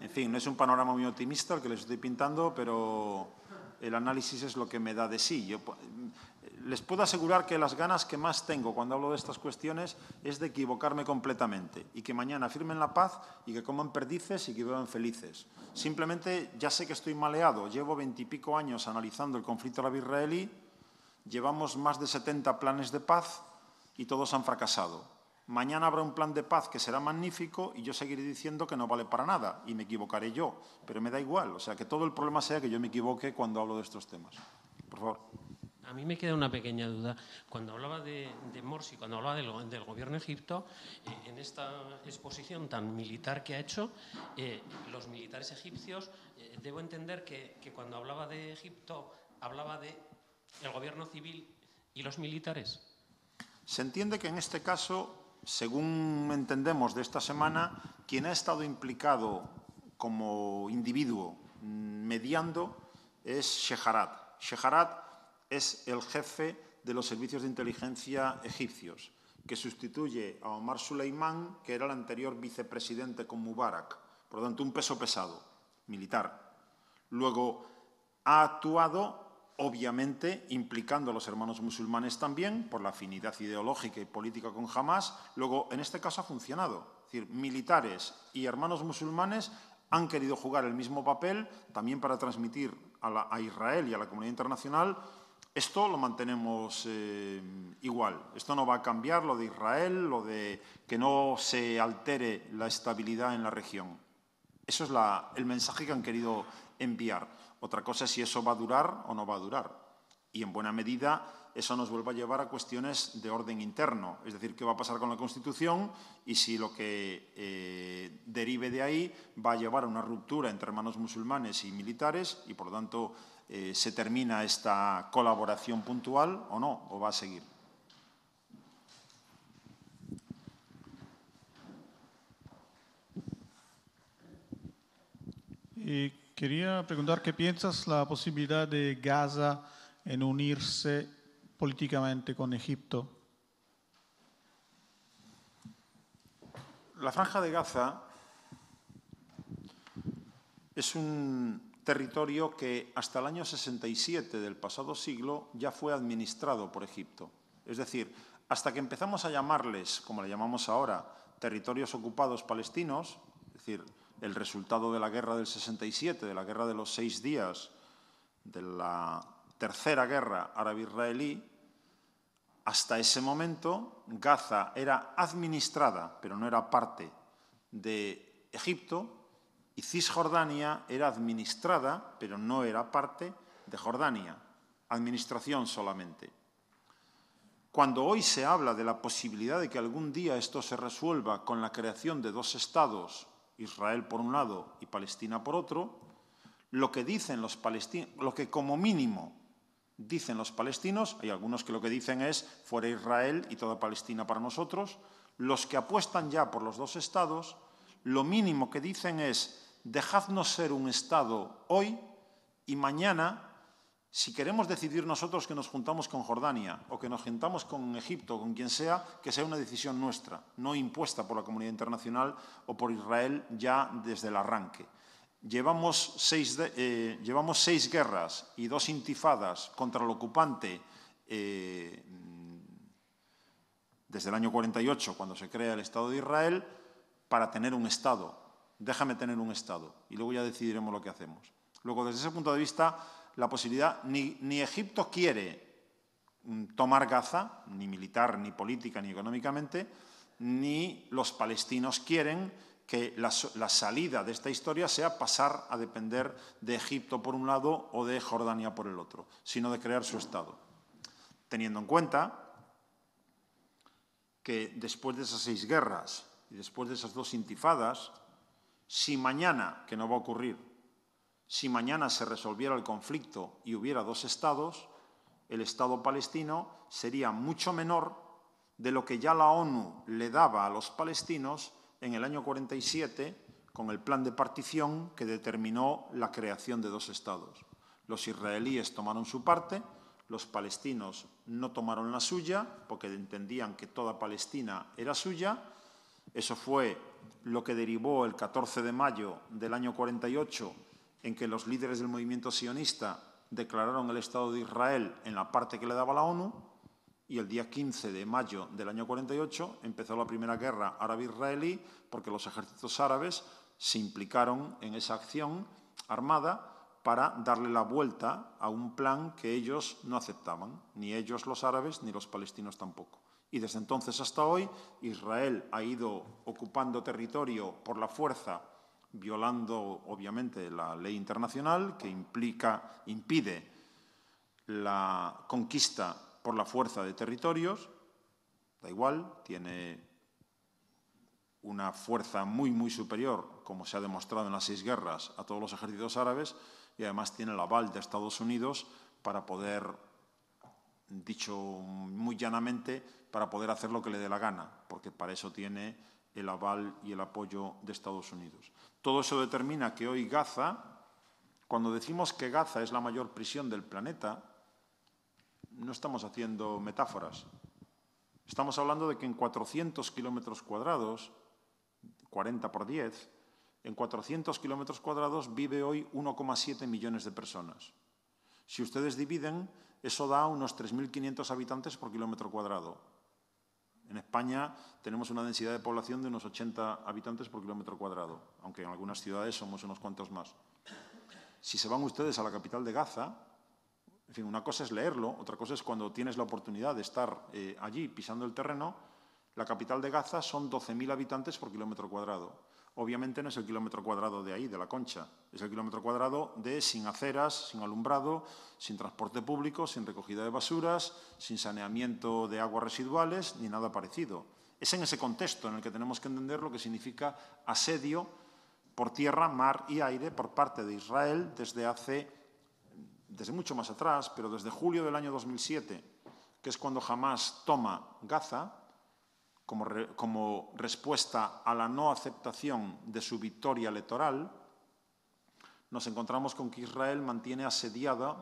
Speaker 1: En fin, no es un panorama muy optimista el que les estoy pintando, pero el análisis es lo que me da de sí les puedo asegurar que las ganas que más tengo cuando hablo de estas cuestiones es de equivocarme completamente y que mañana firmen la paz y que coman perdices y que vivan felices. Simplemente ya sé que estoy maleado. Llevo veintipico años analizando el conflicto árabe-israelí, llevamos más de 70 planes de paz y todos han fracasado. Mañana habrá un plan de paz que será magnífico y yo seguiré diciendo que no vale para nada y me equivocaré yo, pero me da igual. O sea, que todo el problema sea que yo me equivoque cuando hablo de estos temas.
Speaker 2: Por favor a mí me queda una pequeña duda. Cuando hablaba de, Morsi, cuando hablaba del, gobierno de egipto, eh, en esta exposición tan militar que ha hecho, eh, los militares egipcios, eh, debo entender que, cuando hablaba de Egipto, hablaba de el gobierno civil y los militares.
Speaker 1: Se entiende que en este caso, según entendemos de esta semana, quien ha estado implicado como individuo mm, mediando es Sheharat. Sheharat es el jefe de los servicios de inteligencia egipcios, que sustituye a Omar Suleimán, que era el anterior vicepresidente con Mubarak. Por lo tanto, un peso pesado, militar. Luego, ha actuado, obviamente, implicando a los hermanos musulmanes también, por la afinidad ideológica y política con Hamas. Luego, en este caso, ha funcionado. Es decir, militares y hermanos musulmanes han querido jugar el mismo papel, también para transmitir a Israel y a la comunidad internacional esto lo mantenemos eh, igual. Esto no va a cambiar lo de Israel, lo de que no se altere la estabilidad en la región. Eso es el mensaje que han querido enviar. Otra cosa es si eso va a durar o no va a durar. Y en buena medida eso nos vuelve a llevar a cuestiones de orden interno, es decir, qué va a pasar con la Constitución y si lo que eh, derive de ahí va a llevar a una ruptura entre hermanos musulmanes y militares y, por lo tanto, eh, se termina esta colaboración puntual o no, o va a seguir.
Speaker 2: Y quería preguntar qué piensas la posibilidad de Gaza en unirse políticamente con Egipto.
Speaker 1: La franja de Gaza es un territorio que hasta el año 67 del pasado siglo ya fue administrado por Egipto. Es decir, hasta que empezamos a llamarles, como le llamamos ahora, territorios ocupados palestinos, es decir, el resultado de la guerra del 67, de la guerra de los seis días, de la tercera guerra árabe-israelí, hasta ese momento Gaza era administrada, pero no era parte de Egipto, y Cisjordania era administrada, pero no era parte de Jordania, administración solamente. Cuando hoy se habla de la posibilidad de que algún día esto se resuelva con la creación de dos estados, Israel por un lado y Palestina por otro, lo que dicen los palestinos, lo que como mínimo dicen los palestinos, hay algunos que lo que dicen es fuera Israel y toda Palestina para nosotros, los que apuestan ya por los dos estados, lo mínimo que dicen es dejadnos ser un Estado hoy y mañana, si queremos decidir nosotros que nos juntamos con Jordania o que nos juntamos con Egipto o con quien sea, que sea una decisión nuestra, no impuesta por la comunidad internacional o por Israel ya desde el arranque. Llevamos seis, eh, guerras y dos intifadas contra el ocupante eh, desde el año 48, cuando se crea el Estado de Israel, para tener un Estado déjame tener un Estado y luego ya decidiremos lo que hacemos. Luego, desde ese punto de vista, la posibilidad, ni, Egipto quiere mm, tomar Gaza, ni militar, ni política, ni económicamente, ni los palestinos quieren que la, la, salida de esta historia sea pasar a depender de Egipto por un lado o de Jordania por el otro, sino de crear su Estado. Teniendo en cuenta que después de esas seis guerras y después de esas dos intifadas, si mañana, que no va a ocurrir, si mañana se resolviera el conflicto y hubiera dos estados, el Estado palestino sería mucho menor de lo que ya la ONU le daba a los palestinos en el año 47 con el plan de partición que determinó la creación de dos estados. Los israelíes tomaron su parte, los palestinos no tomaron la suya, porque entendían que toda Palestina era suya. Eso fue lo que derivó el 14 de mayo del año 48 en que los líderes del movimiento sionista declararon el Estado de Israel en la parte que le daba la ONU y el día 15 de mayo del año 48 empezó la primera guerra árabe-israelí porque los ejércitos árabes se implicaron en esa acción armada para darle la vuelta a un plan que ellos no aceptaban, ni ellos los árabes ni los palestinos tampoco. Y desde entonces hasta hoy, Israel ha ido ocupando territorio por la fuerza, violando obviamente la ley internacional que implica, impide la conquista por la fuerza de territorios. Da igual, tiene una fuerza muy, muy superior, como se ha demostrado en las seis guerras, a todos los ejércitos árabes y además tiene el aval de Estados Unidos para poder dicho muy llanamente, para poder hacer lo que le dé la gana, porque para eso tiene el aval y el apoyo de Estados Unidos. Todo eso determina que hoy Gaza, cuando decimos que Gaza es la mayor prisión del planeta, no estamos haciendo metáforas. Estamos hablando de que en 400 kilómetros cuadrados, 40 por 10, en 400 kilómetros cuadrados vive hoy 1,7 millones de personas. Si ustedes dividen, eso da unos 3.500 habitantes por kilómetro cuadrado. En España tenemos una densidad de población de unos 80 habitantes por kilómetro cuadrado, aunque en algunas ciudades somos unos cuantos más. Si se van ustedes a la capital de Gaza, en fin, una cosa es leerlo, otra cosa es cuando tienes la oportunidad de estar eh, allí pisando el terreno, la capital de Gaza son 12.000 habitantes por kilómetro cuadrado obviamente no es el kilómetro cuadrado de ahí, de la concha, es el kilómetro cuadrado de sin aceras, sin alumbrado, sin transporte público, sin recogida de basuras, sin saneamiento de aguas residuales, ni nada parecido. Es en ese contexto en el que tenemos que entender lo que significa asedio por tierra, mar y aire por parte de Israel desde hace, desde mucho más atrás, pero desde julio del año 2007, que es cuando Hamas toma Gaza, como, respuesta a la no aceptación de su victoria electoral, nos encontramos con que Israel mantiene asediada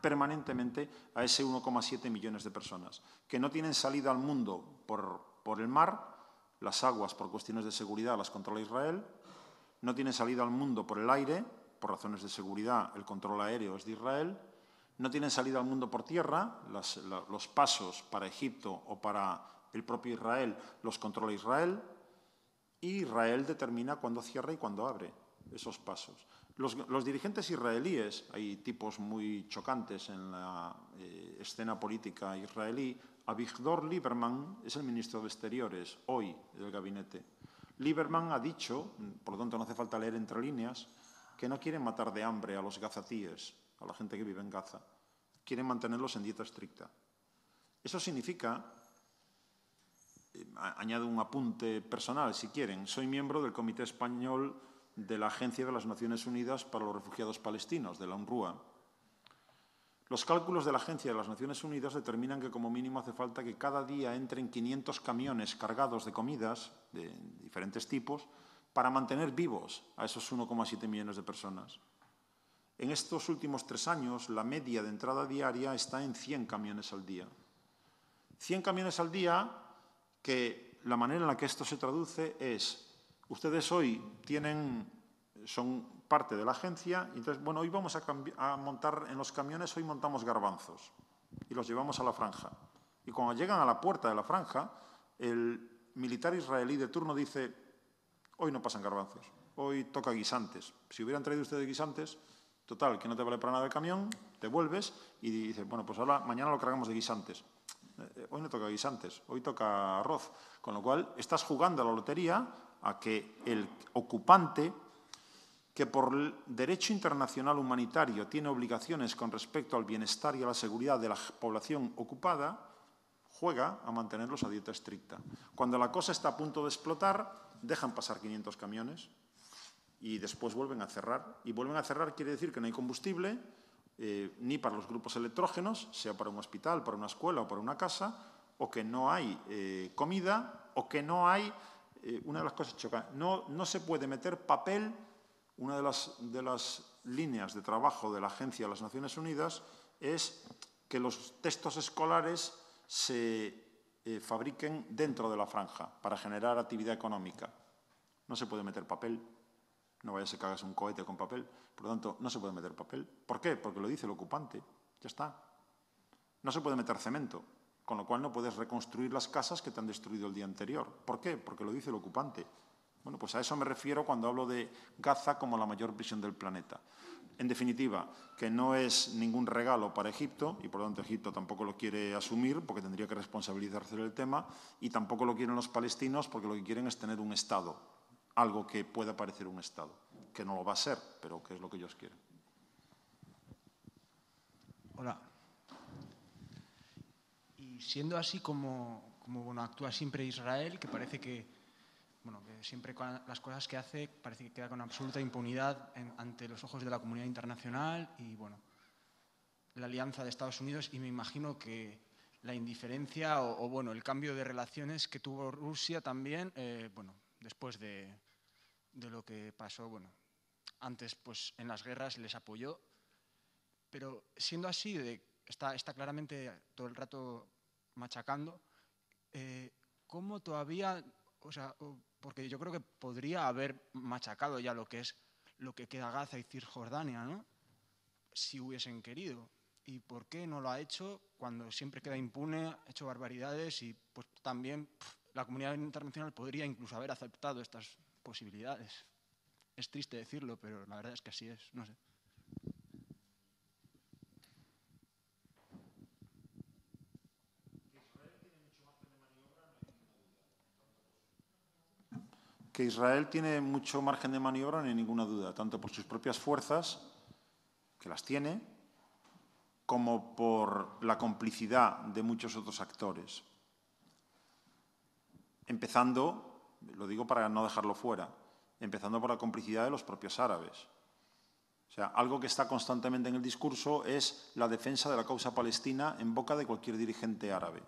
Speaker 1: permanentemente a ese 1,7 millones de personas, que no tienen salida al mundo por, el mar, las aguas por cuestiones de seguridad las controla Israel, no tienen salida al mundo por el aire, por razones de seguridad el control aéreo es de Israel, no tienen salida al mundo por tierra, los pasos para Egipto o para el propio Israel los controla Israel y Israel determina cuándo cierra y cuándo abre esos pasos. Los, dirigentes israelíes, hay tipos muy chocantes en la eh, escena política israelí, Avigdor Lieberman es el ministro de Exteriores hoy del gabinete. Lieberman ha dicho, por lo tanto no hace falta leer entre líneas, que no quieren matar de hambre a los gazatíes, a la gente que vive en Gaza. Quieren mantenerlos en dieta estricta. Eso significa añado un apunte personal, si quieren. Soy miembro del Comité Español de la Agencia de las Naciones Unidas para los Refugiados Palestinos, de la UNRWA. Los cálculos de la Agencia de las Naciones Unidas determinan que como mínimo hace falta que cada día entren 500 camiones cargados de comidas de diferentes tipos para mantener vivos a esos 1,7 millones de personas. En estos últimos tres años, la media de entrada diaria está en 100 camiones al día. 100 camiones al día que la manera en la que esto se traduce es, ustedes hoy tienen, son parte de la agencia, y entonces, bueno, hoy vamos a, a montar en los camiones, hoy montamos garbanzos y los llevamos a la franja. Y cuando llegan a la puerta de la franja, el militar israelí de turno dice, hoy no pasan garbanzos, hoy toca guisantes. Si hubieran traído ustedes guisantes, total, que no te vale para nada el camión, te vuelves y dices, bueno, pues ahora mañana lo cargamos de guisantes. Eh, hoy no toca guisantes, hoy toca arroz. Con lo cual, estás jugando a la lotería a que el ocupante, que por derecho internacional humanitario tiene obligaciones con respecto al bienestar y a la seguridad de la población ocupada, juega a mantenerlos a dieta estricta. Cuando la cosa está a punto de explotar, dejan pasar 500 camiones y después vuelven a cerrar. Y vuelven a cerrar quiere decir que no hay combustible, eh, ni para los grupos electrógenos, sea para un hospital, para una escuela o para una casa, o que no hay eh, comida, o que no hay, eh, una de las cosas chocantes, no, no se puede meter papel, una de las, de las líneas de trabajo de la Agencia de las Naciones Unidas es que los textos escolares se fabriquen dentro de la franja para generar actividad económica. No se puede meter papel, no vaya a ser que hagas un cohete con papel. Por lo tanto, no se puede meter papel. ¿Por qué? Porque lo dice el ocupante. Ya está. No se puede meter cemento, con lo cual no puedes reconstruir las casas que te han destruido el día anterior. ¿Por qué? Porque lo dice el ocupante. Bueno, pues a eso me refiero cuando hablo de Gaza como la mayor prisión del planeta. En definitiva, que no es ningún regalo para Egipto, y por lo tanto Egipto tampoco lo quiere asumir porque tendría que responsabilizarse del tema, y tampoco lo quieren los palestinos porque lo que quieren es tener un Estado, algo que pueda parecer un Estado, que no lo va a ser, pero que es lo que ellos quieren.
Speaker 2: Hola. Y siendo así como, como bueno, actúa siempre Israel, que parece que, bueno, que siempre con las cosas que hace parece que queda con absoluta impunidad ante los ojos de la comunidad internacional y bueno, la alianza de Estados Unidos y me imagino que la indiferencia o, bueno, el cambio de relaciones que tuvo Rusia también, eh, bueno, después de, de lo que pasó, bueno, antes pues en las guerras les apoyó, pero siendo así, de, está, está claramente todo el rato machacando, eh, ¿cómo todavía, o sea, porque yo creo que podría haber machacado ya lo que es lo que queda Gaza y Cisjordania, ¿no? Si hubiesen querido. ¿Y por qué no lo ha hecho cuando siempre queda impune, ha hecho barbaridades y pues también la comunidad internacional podría incluso haber aceptado estas posibilidades. Es triste decirlo, pero la verdad es que así es, no sé.
Speaker 1: que Israel tiene mucho margen de maniobra, no hay ninguna duda, tanto por sus propias fuerzas, que las tiene, como por la complicidad de muchos otros actores empezando, lo digo para no dejarlo fuera, empezando por la complicidad de los propios árabes. O sea, algo que está constantemente en el discurso es la defensa de la causa palestina en boca de cualquier dirigente árabe.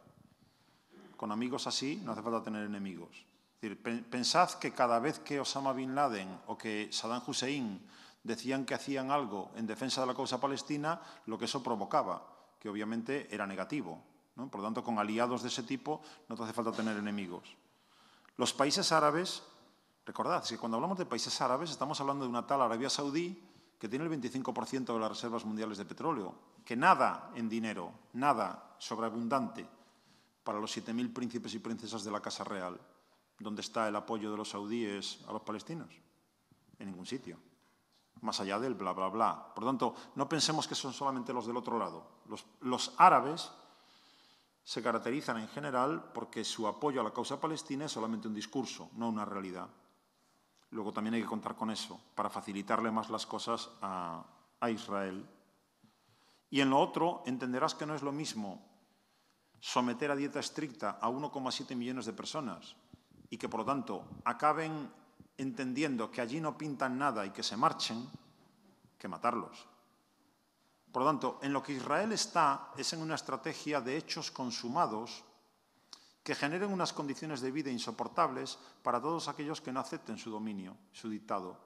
Speaker 1: Con amigos así no hace falta tener enemigos. Es decir, pensad que cada vez que Osama Bin Laden o que Saddam Hussein decían que hacían algo en defensa de la causa palestina, lo que eso provocaba, que obviamente era negativo. Por lo tanto, con aliados de ese tipo no te hace falta tener enemigos. Los países árabes, recordad, que cuando hablamos de países árabes estamos hablando de una tal Arabia Saudí que tiene el 25% de las reservas mundiales de petróleo, que nada en dinero, nada sobreabundante para los 7.000 príncipes y princesas de la Casa Real, donde está el apoyo de los saudíes a los palestinos. En ningún sitio más allá del bla, bla, bla. Por lo tanto, no pensemos que son solamente los del otro lado. los, árabes se caracterizan en general porque su apoyo a la causa palestina es solamente un discurso, no una realidad. Luego también hay que contar con eso, para facilitarle más las cosas a, Israel. Y en lo otro, entenderás que no es lo mismo someter a dieta estricta a 1,7 millones de personas y que, por lo tanto, acaben entendiendo que allí no pintan nada y que se marchen, que matarlos. Por lo tanto, en lo que Israel está es en una estrategia de hechos consumados que generen unas condiciones de vida insoportables para todos aquellos que no acepten su dominio, su dictado.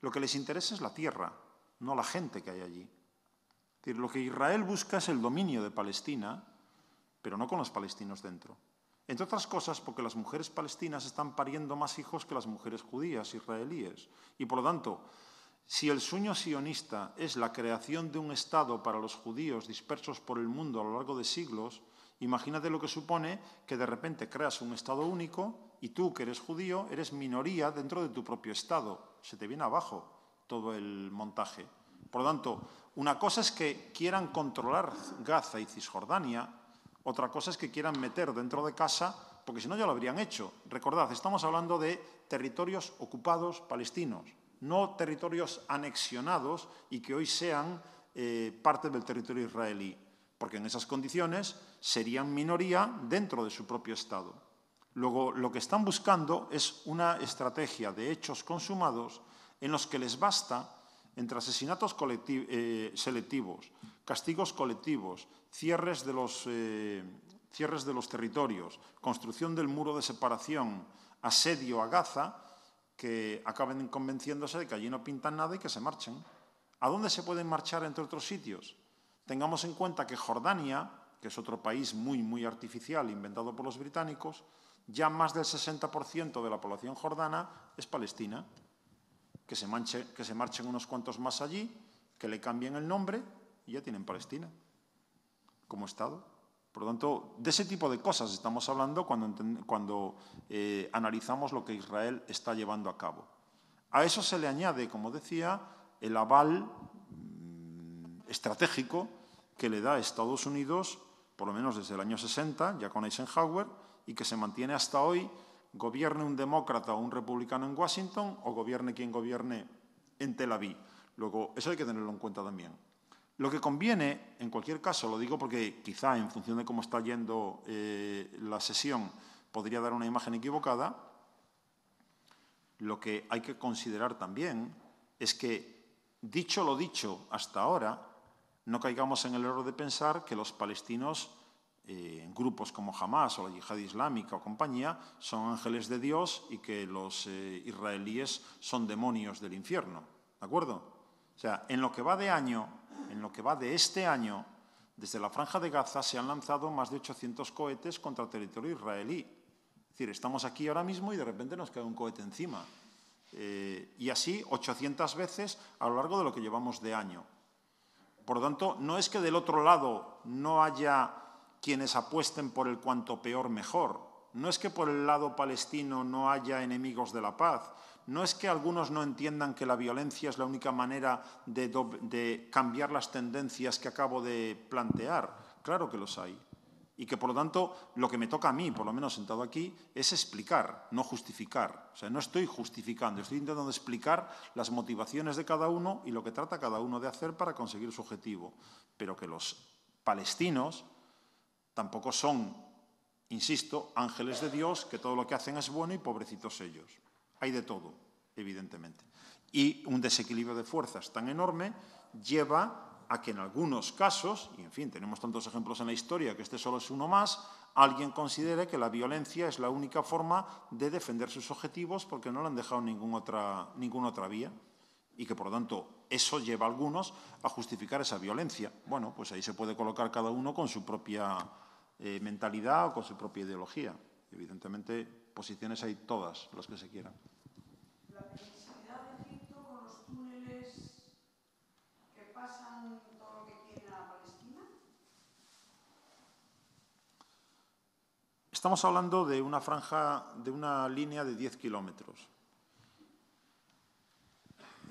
Speaker 1: Lo que les interesa es la tierra, no la gente que hay allí. lo que Israel busca es el dominio de Palestina, pero no con los palestinos dentro. Entre otras cosas porque las mujeres palestinas están pariendo más hijos que las mujeres judías, israelíes, y por lo tanto si el sueño sionista es la creación de un Estado para los judíos dispersos por el mundo a lo largo de siglos, imagínate lo que supone que de repente creas un Estado único y tú, que eres judío, eres minoría dentro de tu propio Estado. Se te viene abajo todo el montaje. Por lo tanto, una cosa es que quieran controlar Gaza y Cisjordania, otra cosa es que quieran meter dentro de casa, porque si no ya lo habrían hecho. Recordad, estamos hablando de territorios ocupados palestinos no territorios anexionados y que hoy sean eh, parte del territorio israelí, porque en esas condiciones serían minoría dentro de su propio Estado. Luego, lo que están buscando es una estrategia de hechos consumados en los que les basta entre asesinatos eh, selectivos, castigos colectivos, eh, cierres de los territorios, construcción del muro de separación, asedio a Gaza, que acaben convenciéndose de que allí no pintan nada y que se marchen. ¿A dónde se pueden marchar, entre otros sitios? Tengamos en cuenta que Jordania, que es otro país muy, muy artificial inventado por los británicos, ya más del 60% de la población jordana es palestina. Que se, que se marchen unos cuantos más allí, que le cambien el nombre y ya tienen Palestina como Estado. Por lo tanto, de ese tipo de cosas estamos hablando cuando, eh, analizamos lo que Israel está llevando a cabo. A eso se le añade, como decía, el aval mm, estratégico que le da Estados Unidos, por lo menos desde el año 60, ya con Eisenhower, y que se mantiene hasta hoy, gobierne un demócrata o un republicano en Washington o gobierne quien gobierne en Tel Aviv. Luego, eso hay que tenerlo en cuenta también. Lo que conviene, en cualquier caso, lo digo porque quizá en función de cómo está yendo eh, la sesión podría dar una imagen equivocada, lo que hay que considerar también es que, dicho lo dicho hasta ahora, no caigamos en el error de pensar que los palestinos, eh, en grupos como Hamas o la Yihad Islámica o compañía, son ángeles de Dios y que los eh, israelíes son demonios del infierno. ¿De acuerdo? O sea, en lo que va de año en lo que va de este año, desde la Franja de Gaza se han lanzado más de 800 cohetes contra el territorio israelí. Es decir, estamos aquí ahora mismo y de repente nos cae un cohete encima. Eh, y así 800 veces a lo largo de lo que llevamos de año. Por lo tanto, no es que del otro lado no haya quienes apuesten por el cuanto peor mejor. No es que por el lado palestino no haya enemigos de la paz no es que algunos no entiendan que la violencia es la única manera de, cambiar las tendencias que acabo de plantear. Claro que los hay. Y que, por lo tanto, lo que me toca a mí, por lo menos sentado aquí, es explicar, no justificar. O sea, no estoy justificando, estoy intentando explicar las motivaciones de cada uno y lo que trata cada uno de hacer para conseguir su objetivo. Pero que los palestinos tampoco son, insisto, ángeles de Dios, que todo lo que hacen es bueno y pobrecitos ellos. Hay de todo, evidentemente. Y un desequilibrio de fuerzas tan enorme lleva a que en algunos casos, y en fin, tenemos tantos ejemplos en la historia que este solo es uno más, alguien considere que la violencia es la única forma de defender sus objetivos porque no le han dejado otra, ninguna otra vía y que, por lo tanto, eso lleva a algunos a justificar esa violencia. Bueno, pues ahí se puede colocar cada uno con su propia eh, mentalidad o con su propia ideología. Evidentemente, posiciones hay todas, las que se quieran la necesidad de Egipto con los túneles que pasan todo lo que quieren a Palestina? Estamos hablando de una franja, de una línea de 10 kilómetros.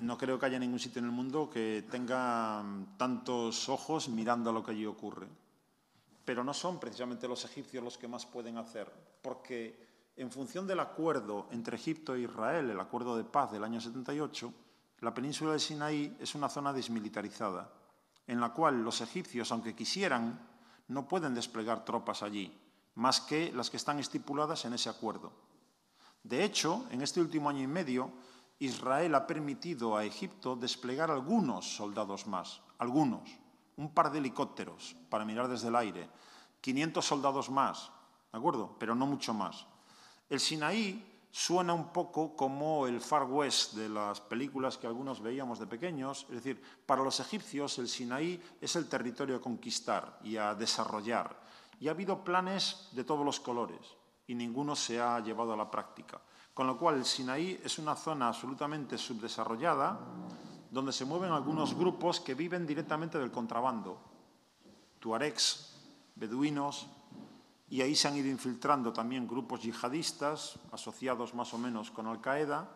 Speaker 1: No creo que haya ningún sitio en el mundo que tenga mm, tantos ojos mirando lo que allí ocurre. Pero no son precisamente los egipcios los que más pueden hacer, porque en función del acuerdo entre Egipto e Israel, el acuerdo de paz del año 78, la península de Sinaí es una zona desmilitarizada, en la cual los egipcios, aunque quisieran, no pueden desplegar tropas allí, más que las que están estipuladas en ese acuerdo. De hecho, en este último año y medio, Israel ha permitido a Egipto desplegar algunos soldados más, algunos, un par de helicópteros para mirar desde el aire, 500 soldados más, ¿de acuerdo? Pero no mucho más. El Sinaí suena un poco como el Far West de las películas que algunos veíamos de pequeños. Es decir, para los egipcios el Sinaí es el territorio a conquistar y a desarrollar. Y ha habido planes de todos los colores y ninguno se ha llevado a la práctica. Con lo cual el Sinaí es una zona absolutamente subdesarrollada donde se mueven algunos grupos que viven directamente del contrabando. Tuaregs, beduinos, y ahí se han ido infiltrando también grupos yihadistas asociados más o menos con Al-Qaeda,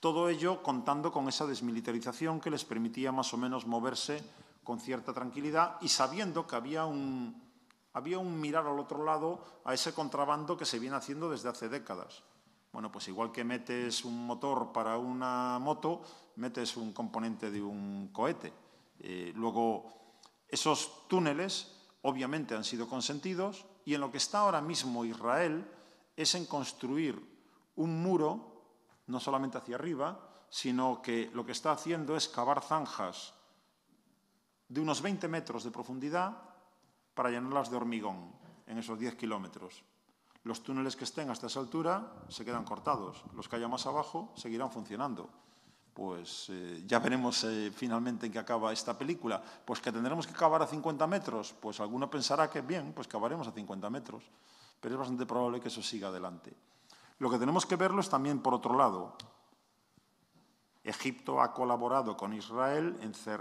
Speaker 1: todo ello contando con esa desmilitarización que les permitía más o menos moverse con cierta tranquilidad y sabiendo que había un, había un mirar al otro lado a ese contrabando que se viene haciendo desde hace décadas. Bueno, pues igual que metes un motor para una moto, metes un componente de un cohete. Eh, luego, esos túneles obviamente han sido consentidos, y en lo que está ahora mismo Israel es en construir un muro, no solamente hacia arriba, sino que lo que está haciendo es cavar zanjas de unos 20 metros de profundidad para llenarlas de hormigón en esos 10 kilómetros. Los túneles que estén hasta esa altura se quedan cortados, los que haya más abajo seguirán funcionando pues eh, ya veremos eh, finalmente en qué acaba esta película, pues que tendremos que acabar a 50 metros, pues alguno pensará que bien, pues acabaremos a 50 metros, pero es bastante probable que eso siga adelante. Lo que tenemos que verlo es también, por otro lado, Egipto ha colaborado con Israel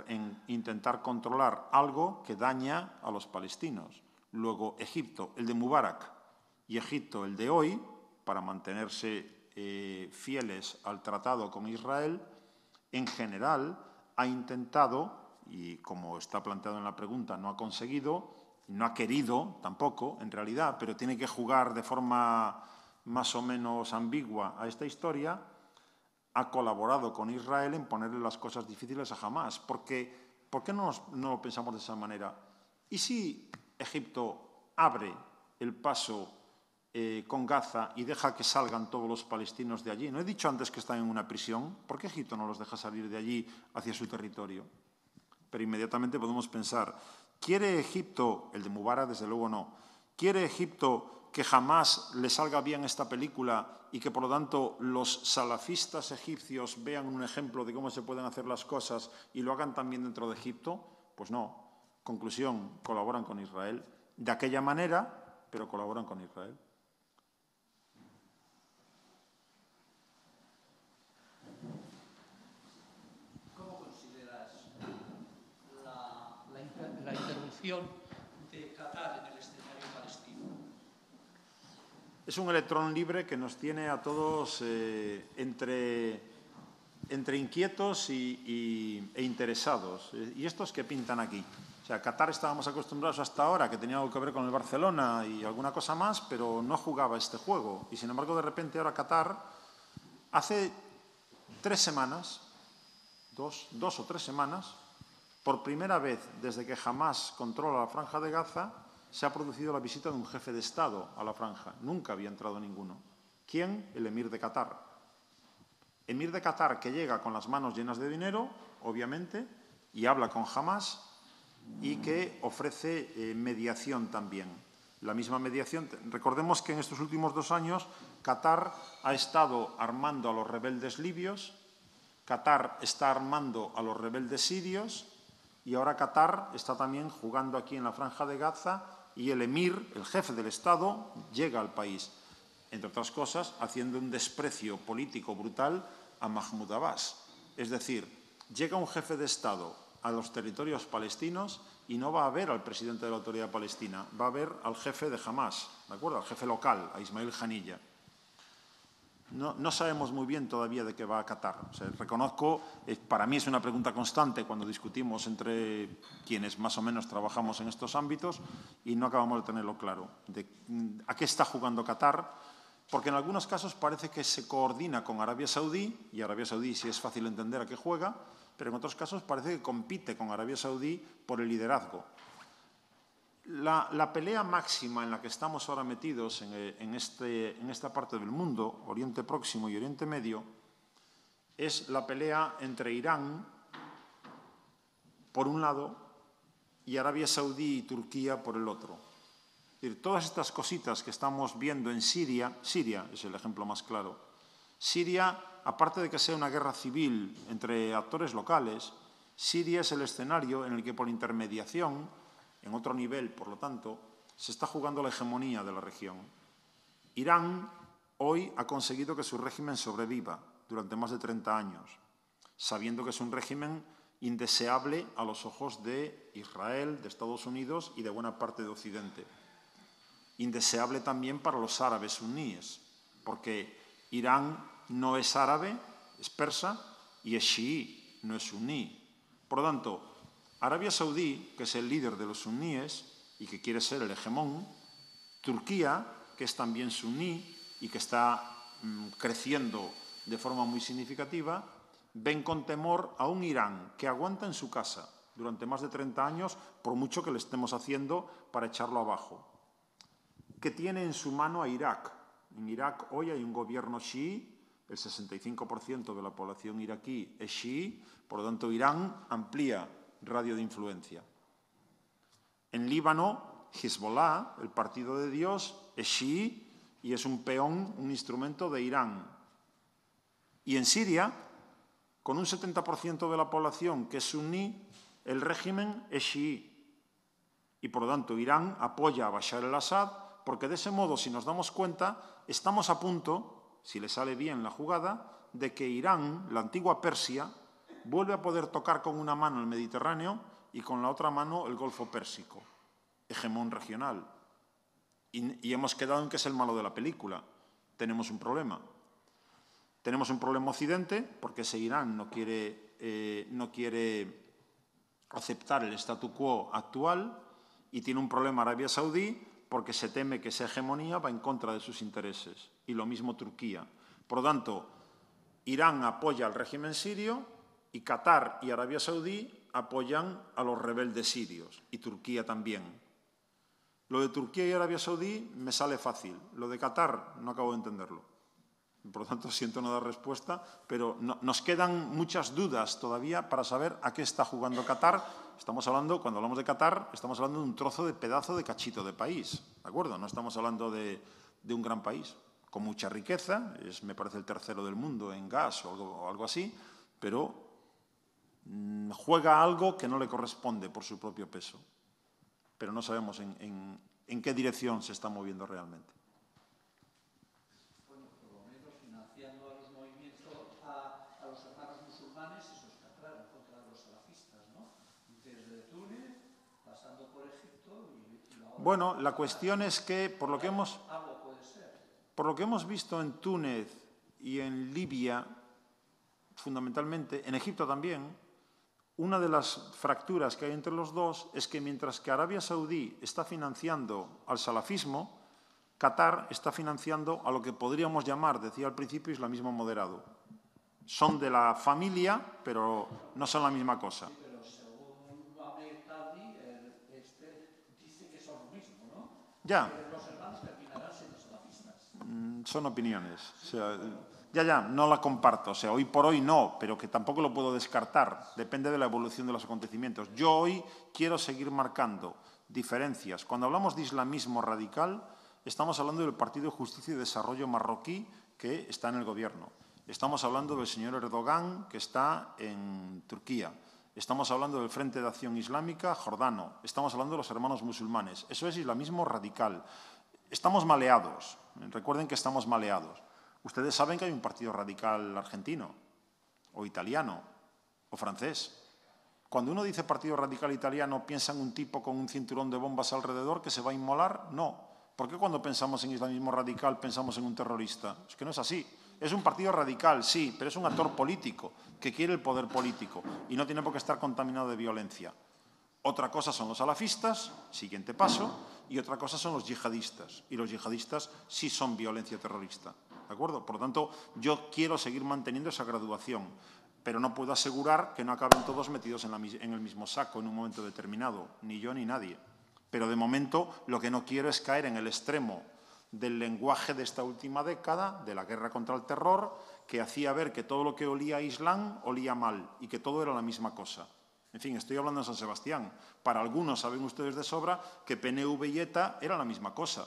Speaker 1: en, intentar controlar algo que daña a los palestinos. Luego Egipto, el de Mubarak, y Egipto, el de hoy, para mantenerse eh, fieles al tratado con Israel, en general ha intentado, y como está planteado en la pregunta, no ha conseguido, no ha querido tampoco, en realidad, pero tiene que jugar de forma más o menos ambigua a esta historia, ha colaborado con Israel en ponerle las cosas difíciles a Hamas. Porque, ¿Por qué no, no lo pensamos de esa manera? ¿Y si Egipto abre el paso eh, con Gaza y deja que salgan todos los palestinos de allí. ¿No he dicho antes que están en una prisión? ¿Por qué Egipto no los deja salir de allí hacia su territorio? Pero inmediatamente podemos pensar, ¿quiere Egipto, el de Mubarak desde luego no, ¿quiere Egipto que jamás le salga bien esta película y que por lo tanto los salafistas egipcios vean un ejemplo de cómo se pueden hacer las cosas y lo hagan también dentro de Egipto? Pues no. Conclusión, colaboran con Israel. De aquella manera, pero colaboran con Israel.
Speaker 2: de Qatar en el escenario palestino. Es
Speaker 1: un electrón libre que nos tiene a todos eh, entre, entre inquietos y, e interesados. Eh, ¿Y estos que pintan aquí? O sea, Qatar estábamos acostumbrados hasta ahora, que tenía algo que ver con el Barcelona y alguna cosa más, pero no jugaba este juego. Y sin embargo, de repente ahora Qatar, hace tres semanas, dos, dos o tres semanas, por primera vez desde que Hamas controla la franja de Gaza, se ha producido la visita de un jefe de Estado a la franja. Nunca había entrado ninguno. ¿Quién? El emir de Qatar. Emir de Qatar que llega con las manos llenas de dinero, obviamente, y habla con Hamas y que ofrece eh, mediación también. La misma mediación. Recordemos que en estos últimos dos años Qatar ha estado armando a los rebeldes libios, Qatar está armando a los rebeldes sirios, y ahora Qatar está también jugando aquí en la Franja de Gaza y el emir, el jefe del Estado, llega al país, entre otras cosas, haciendo un desprecio político brutal a Mahmoud Abbas. Es decir, llega un jefe de Estado a los territorios palestinos y no va a ver al presidente de la Autoridad Palestina, va a ver al jefe de Hamas, ¿de acuerdo? Al jefe local, a Ismael Janilla. No, sabemos muy bien todavía de qué va a Qatar. reconozco, para mí es una pregunta constante cuando discutimos entre quienes más o menos trabajamos en estos ámbitos y no acabamos de tenerlo claro. Mm, ¿A qué está jugando Qatar? Porque en algunos casos parece que se coordina con Arabia Saudí, y Arabia Saudí sí es fácil entender a qué juega, pero en otros casos parece que compite con Arabia Saudí por el liderazgo. La, pelea máxima en la que estamos ahora metidos eh, este, en, esta parte del mundo, Oriente Próximo y Oriente Medio, es la pelea entre Irán, por un lado, y Arabia Saudí y Turquía por el otro. todas estas cositas que estamos viendo en Siria, Siria es el ejemplo más claro. Siria, aparte de que sea una guerra civil entre actores locales, Siria es el escenario en el que por intermediación en otro nivel, por lo tanto, se está jugando la hegemonía de la región. Irán hoy ha conseguido que su régimen sobreviva durante más de 30 años, sabiendo que es un régimen indeseable a los ojos de Israel, de Estados Unidos y de buena parte de Occidente. Indeseable también para los árabes suníes, porque Irán no es árabe, es persa, y es chií, no es suní. Por lo tanto, Arabia Saudí, que es el líder de los suníes y que quiere ser el hegemón, Turquía, que es también suní y que está mm, creciendo de forma muy significativa, ven con temor a un Irán que aguanta en su casa durante más de 30 años, por mucho que le estemos haciendo para echarlo abajo, que tiene en su mano a Irak. En Irak hoy hay un gobierno chií, el 65% de la población iraquí es chií, por lo tanto Irán amplía radio de influencia. En Líbano, Hezbollah, el Partido de Dios, es chií y es un peón, un instrumento de Irán. Y en Siria, con un 70% de la población que es suní, el régimen es chií. Y por lo tanto, Irán apoya a Bashar al-Assad porque de ese modo, si nos damos cuenta, estamos a punto, si le sale bien la jugada, de que Irán, la antigua Persia, vuelve a poder tocar con una mano el Mediterráneo y con la otra mano el Golfo Pérsico, hegemón regional. Y, hemos quedado en que es el malo de la película. Tenemos un problema. Tenemos un problema Occidente, porque ese Irán no quiere, eh, no quiere aceptar el statu quo actual, y tiene un problema Arabia Saudí, porque se teme que esa hegemonía va en contra de sus intereses. Y lo mismo Turquía. Por lo tanto, Irán apoya al régimen sirio, y Qatar y Arabia Saudí apoyan a los rebeldes sirios y Turquía también. Lo de Turquía y Arabia Saudí me sale fácil, lo de Qatar no acabo de entenderlo. Por lo tanto, siento no dar respuesta, pero nos quedan muchas dudas todavía para saber a qué está jugando Qatar. Estamos hablando, cuando hablamos de Qatar, estamos hablando de un trozo de pedazo de cachito de país, ¿de acuerdo? No estamos hablando de, un gran país con mucha riqueza, es, me parece el tercero del mundo en gas o algo, o algo así, pero Mm, juega algo que no le corresponde por su propio peso, pero no sabemos en, qué dirección se está moviendo realmente. Bueno, la cuestión es que, por lo que hemos... Por lo que hemos visto en Túnez y en Libia, fundamentalmente, en Egipto también, una de las fracturas que hay entre los dos es que mientras que Arabia Saudí está financiando al salafismo, Qatar está financiando a lo que podríamos llamar, decía al principio, islamismo moderado. Son de la familia, pero no son la misma cosa. Ya. Son opiniones. Ya, ya, no la comparto. O sea, hoy por hoy no, pero que tampoco lo puedo descartar. Depende de la evolución de los acontecimientos. Yo hoy quiero seguir marcando diferencias. Cuando hablamos de islamismo radical, estamos hablando del Partido de Justicia y Desarrollo marroquí que está en el gobierno. Estamos hablando del señor Erdogan, que está en Turquía. Estamos hablando del Frente de Acción Islámica jordano. Estamos hablando de los hermanos musulmanes. Eso es islamismo radical. Estamos maleados. Recuerden que estamos maleados. Ustedes saben que hay un partido radical argentino, o italiano, o francés. Cuando uno dice partido radical italiano, ¿piensa en un tipo con un cinturón de bombas alrededor que se va a inmolar? No. ¿Por qué cuando pensamos en islamismo radical pensamos en un terrorista? Es que no es así. Es un partido radical, sí, pero es un actor político que quiere el poder político y no tiene por qué estar contaminado de violencia. Otra cosa son los salafistas, siguiente paso, y otra cosa son los yihadistas. Y los yihadistas sí son violencia terrorista acuerdo? Por lo tanto, yo quiero seguir manteniendo esa graduación, pero no puedo asegurar que no acaben todos metidos en, el mismo saco en un momento determinado, ni yo ni nadie. Pero de momento lo que no quiero es caer en el extremo del lenguaje de esta última década, de la guerra contra el terror, que hacía ver que todo lo que olía a Islam olía mal y que todo era la misma cosa. En fin, estoy hablando de San Sebastián. Para algunos saben ustedes de sobra que PNV y ETA era la misma cosa.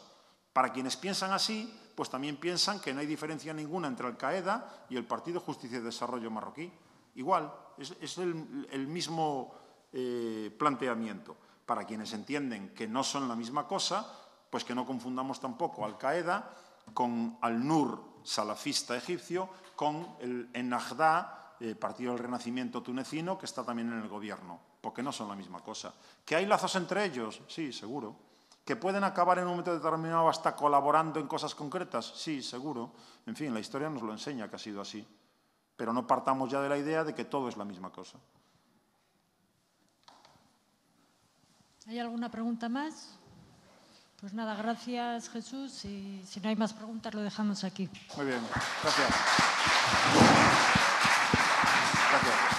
Speaker 1: Para quienes piensan así, pues también piensan que no hay diferencia ninguna entre Al-Qaeda y el Partido Justicia y Desarrollo marroquí. Igual, es, el, mismo eh, planteamiento. Para quienes entienden que no son la misma cosa, pues que no confundamos tampoco Al-Qaeda con Al-Nur, salafista egipcio, con el Ennahda, eh, Partido del Renacimiento tunecino, que está también en el gobierno, porque no son la misma cosa. ¿Que hay lazos entre ellos? Sí, seguro que pueden acabar en un momento determinado hasta colaborando en cosas concretas. Sí, seguro. En fin, la historia nos lo enseña que ha sido así. Pero no partamos ya de la idea de que todo es la misma cosa.
Speaker 2: ¿Hay alguna pregunta más? Pues nada, gracias Jesús y si no hay más preguntas lo dejamos aquí. Muy bien, gracias. Gracias.